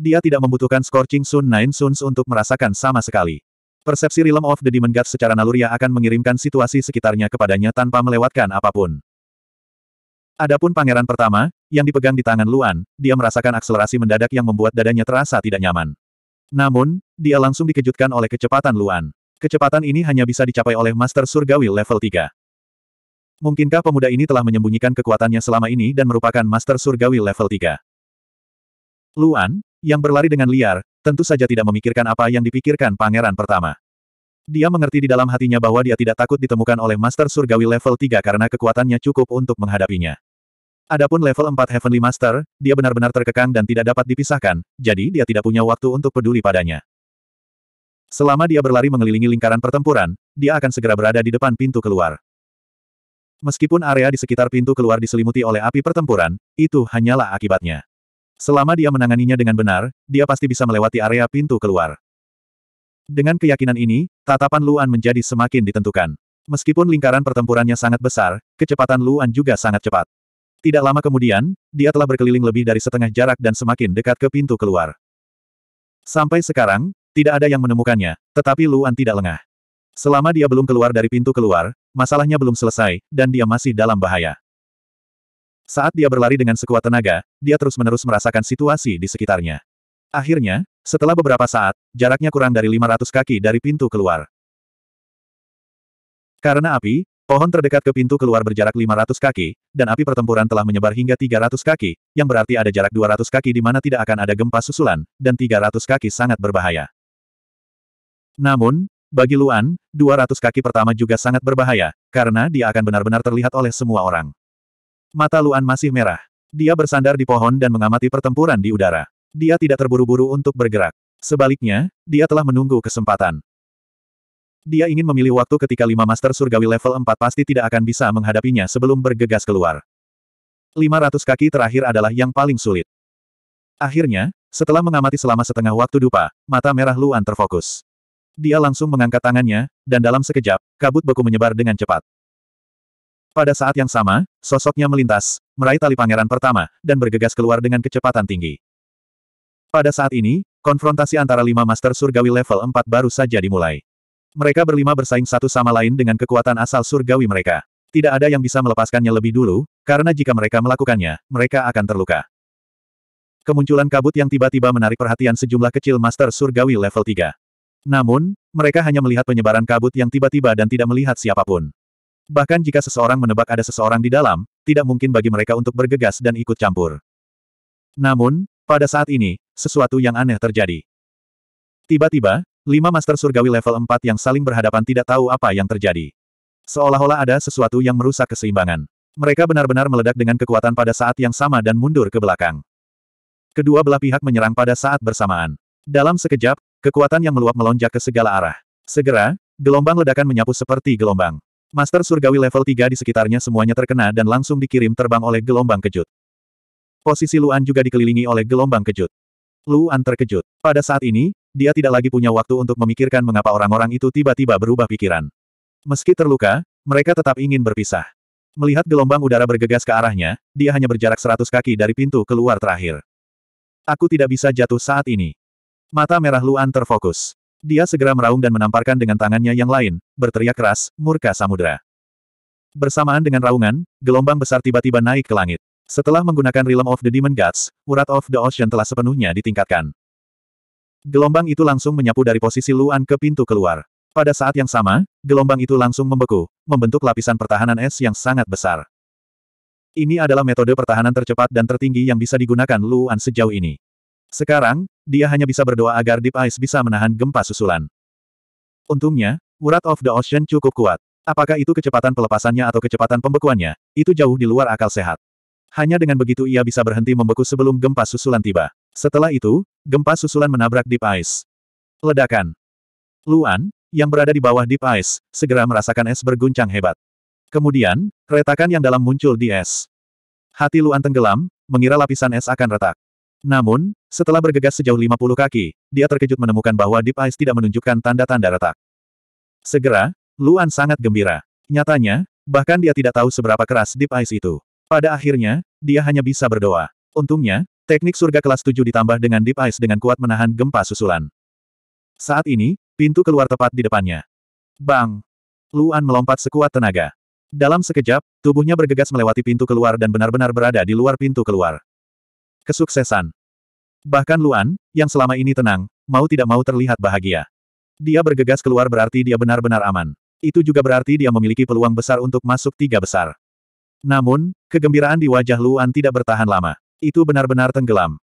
Dia tidak membutuhkan Scorching Sun Nine Suns untuk merasakan sama sekali. Persepsi Realm of the Demon God secara naluriah akan mengirimkan situasi sekitarnya kepadanya tanpa melewatkan apapun. Adapun pangeran pertama, yang dipegang di tangan Luan, dia merasakan akselerasi mendadak yang membuat dadanya terasa tidak nyaman. Namun, dia langsung dikejutkan oleh kecepatan Luan. Kecepatan ini hanya bisa dicapai oleh Master Surgawi level 3. Mungkinkah pemuda ini telah menyembunyikan kekuatannya selama ini dan merupakan Master Surgawi level 3? Luan, yang berlari dengan liar, tentu saja tidak memikirkan apa yang dipikirkan pangeran pertama. Dia mengerti di dalam hatinya bahwa dia tidak takut ditemukan oleh Master Surgawi level 3 karena kekuatannya cukup untuk menghadapinya. Adapun level 4 Heavenly Master, dia benar-benar terkekang dan tidak dapat dipisahkan, jadi dia tidak punya waktu untuk peduli padanya. Selama dia berlari mengelilingi lingkaran pertempuran, dia akan segera berada di depan pintu keluar. Meskipun area di sekitar pintu keluar diselimuti oleh api pertempuran, itu hanyalah akibatnya. Selama dia menanganinya dengan benar, dia pasti bisa melewati area pintu keluar. Dengan keyakinan ini, tatapan Luan menjadi semakin ditentukan. Meskipun lingkaran pertempurannya sangat besar, kecepatan Luan juga sangat cepat. Tidak lama kemudian, dia telah berkeliling lebih dari setengah jarak dan semakin dekat ke pintu keluar. Sampai sekarang, tidak ada yang menemukannya, tetapi Luan tidak lengah. Selama dia belum keluar dari pintu keluar, masalahnya belum selesai, dan dia masih dalam bahaya. Saat dia berlari dengan sekuat tenaga, dia terus-menerus merasakan situasi di sekitarnya. Akhirnya, setelah beberapa saat, jaraknya kurang dari 500 kaki dari pintu keluar. Karena api, pohon terdekat ke pintu keluar berjarak 500 kaki, dan api pertempuran telah menyebar hingga 300 kaki, yang berarti ada jarak 200 kaki di mana tidak akan ada gempa susulan, dan 300 kaki sangat berbahaya. Namun, bagi Luan, 200 kaki pertama juga sangat berbahaya, karena dia akan benar-benar terlihat oleh semua orang. Mata Luan masih merah. Dia bersandar di pohon dan mengamati pertempuran di udara. Dia tidak terburu-buru untuk bergerak. Sebaliknya, dia telah menunggu kesempatan. Dia ingin memilih waktu ketika lima master surgawi level 4 pasti tidak akan bisa menghadapinya sebelum bergegas keluar. 500 kaki terakhir adalah yang paling sulit. Akhirnya, setelah mengamati selama setengah waktu dupa, mata merah Luan terfokus. Dia langsung mengangkat tangannya, dan dalam sekejap, kabut beku menyebar dengan cepat. Pada saat yang sama, sosoknya melintas, meraih tali pangeran pertama, dan bergegas keluar dengan kecepatan tinggi. Pada saat ini, konfrontasi antara lima master surgawi level 4 baru saja dimulai. Mereka berlima bersaing satu sama lain dengan kekuatan asal surgawi mereka. Tidak ada yang bisa melepaskannya lebih dulu, karena jika mereka melakukannya, mereka akan terluka. Kemunculan kabut yang tiba-tiba menarik perhatian sejumlah kecil master surgawi level 3. Namun, mereka hanya melihat penyebaran kabut yang tiba-tiba dan tidak melihat siapapun. Bahkan jika seseorang menebak ada seseorang di dalam, tidak mungkin bagi mereka untuk bergegas dan ikut campur. Namun, pada saat ini, sesuatu yang aneh terjadi. Tiba-tiba, lima master surgawi level 4 yang saling berhadapan tidak tahu apa yang terjadi. Seolah-olah ada sesuatu yang merusak keseimbangan. Mereka benar-benar meledak dengan kekuatan pada saat yang sama dan mundur ke belakang. Kedua belah pihak menyerang pada saat bersamaan. Dalam sekejap, kekuatan yang meluap melonjak ke segala arah. Segera, gelombang ledakan menyapu seperti gelombang. Master surgawi level 3 di sekitarnya semuanya terkena dan langsung dikirim terbang oleh gelombang kejut. Posisi Luan juga dikelilingi oleh gelombang kejut. Luan terkejut. Pada saat ini, dia tidak lagi punya waktu untuk memikirkan mengapa orang-orang itu tiba-tiba berubah pikiran. Meski terluka, mereka tetap ingin berpisah. Melihat gelombang udara bergegas ke arahnya, dia hanya berjarak 100 kaki dari pintu keluar terakhir. Aku tidak bisa jatuh saat ini. Mata merah Luan terfokus. Dia segera meraung dan menamparkan dengan tangannya yang lain, berteriak keras, murka samudera. Bersamaan dengan raungan, gelombang besar tiba-tiba naik ke langit. Setelah menggunakan Realm of the Demon Gods, urat of the Ocean telah sepenuhnya ditingkatkan. Gelombang itu langsung menyapu dari posisi Luan ke pintu keluar. Pada saat yang sama, gelombang itu langsung membeku, membentuk lapisan pertahanan es yang sangat besar. Ini adalah metode pertahanan tercepat dan tertinggi yang bisa digunakan Luan sejauh ini. Sekarang, dia hanya bisa berdoa agar Deep Ice bisa menahan gempa susulan. Untungnya, urat of the ocean cukup kuat. Apakah itu kecepatan pelepasannya atau kecepatan pembekuannya, itu jauh di luar akal sehat. Hanya dengan begitu ia bisa berhenti membeku sebelum gempa susulan tiba. Setelah itu, gempa susulan menabrak Deep Ice. Ledakan. Luan, yang berada di bawah Deep Ice, segera merasakan es berguncang hebat. Kemudian, retakan yang dalam muncul di es. Hati Luan tenggelam, mengira lapisan es akan retak. Namun, setelah bergegas sejauh 50 kaki, dia terkejut menemukan bahwa Deep Ice tidak menunjukkan tanda-tanda retak. Segera, Luan sangat gembira. Nyatanya, bahkan dia tidak tahu seberapa keras Deep Ice itu. Pada akhirnya, dia hanya bisa berdoa. Untungnya, teknik surga kelas 7 ditambah dengan Deep Ice dengan kuat menahan gempa susulan. Saat ini, pintu keluar tepat di depannya. Bang! Luan melompat sekuat tenaga. Dalam sekejap, tubuhnya bergegas melewati pintu keluar dan benar-benar berada di luar pintu keluar. Kesuksesan. Bahkan Luan, yang selama ini tenang, mau tidak mau terlihat bahagia. Dia bergegas keluar berarti dia benar-benar aman. Itu juga berarti dia memiliki peluang besar untuk masuk tiga besar. Namun, kegembiraan di wajah Luan tidak bertahan lama. Itu benar-benar tenggelam.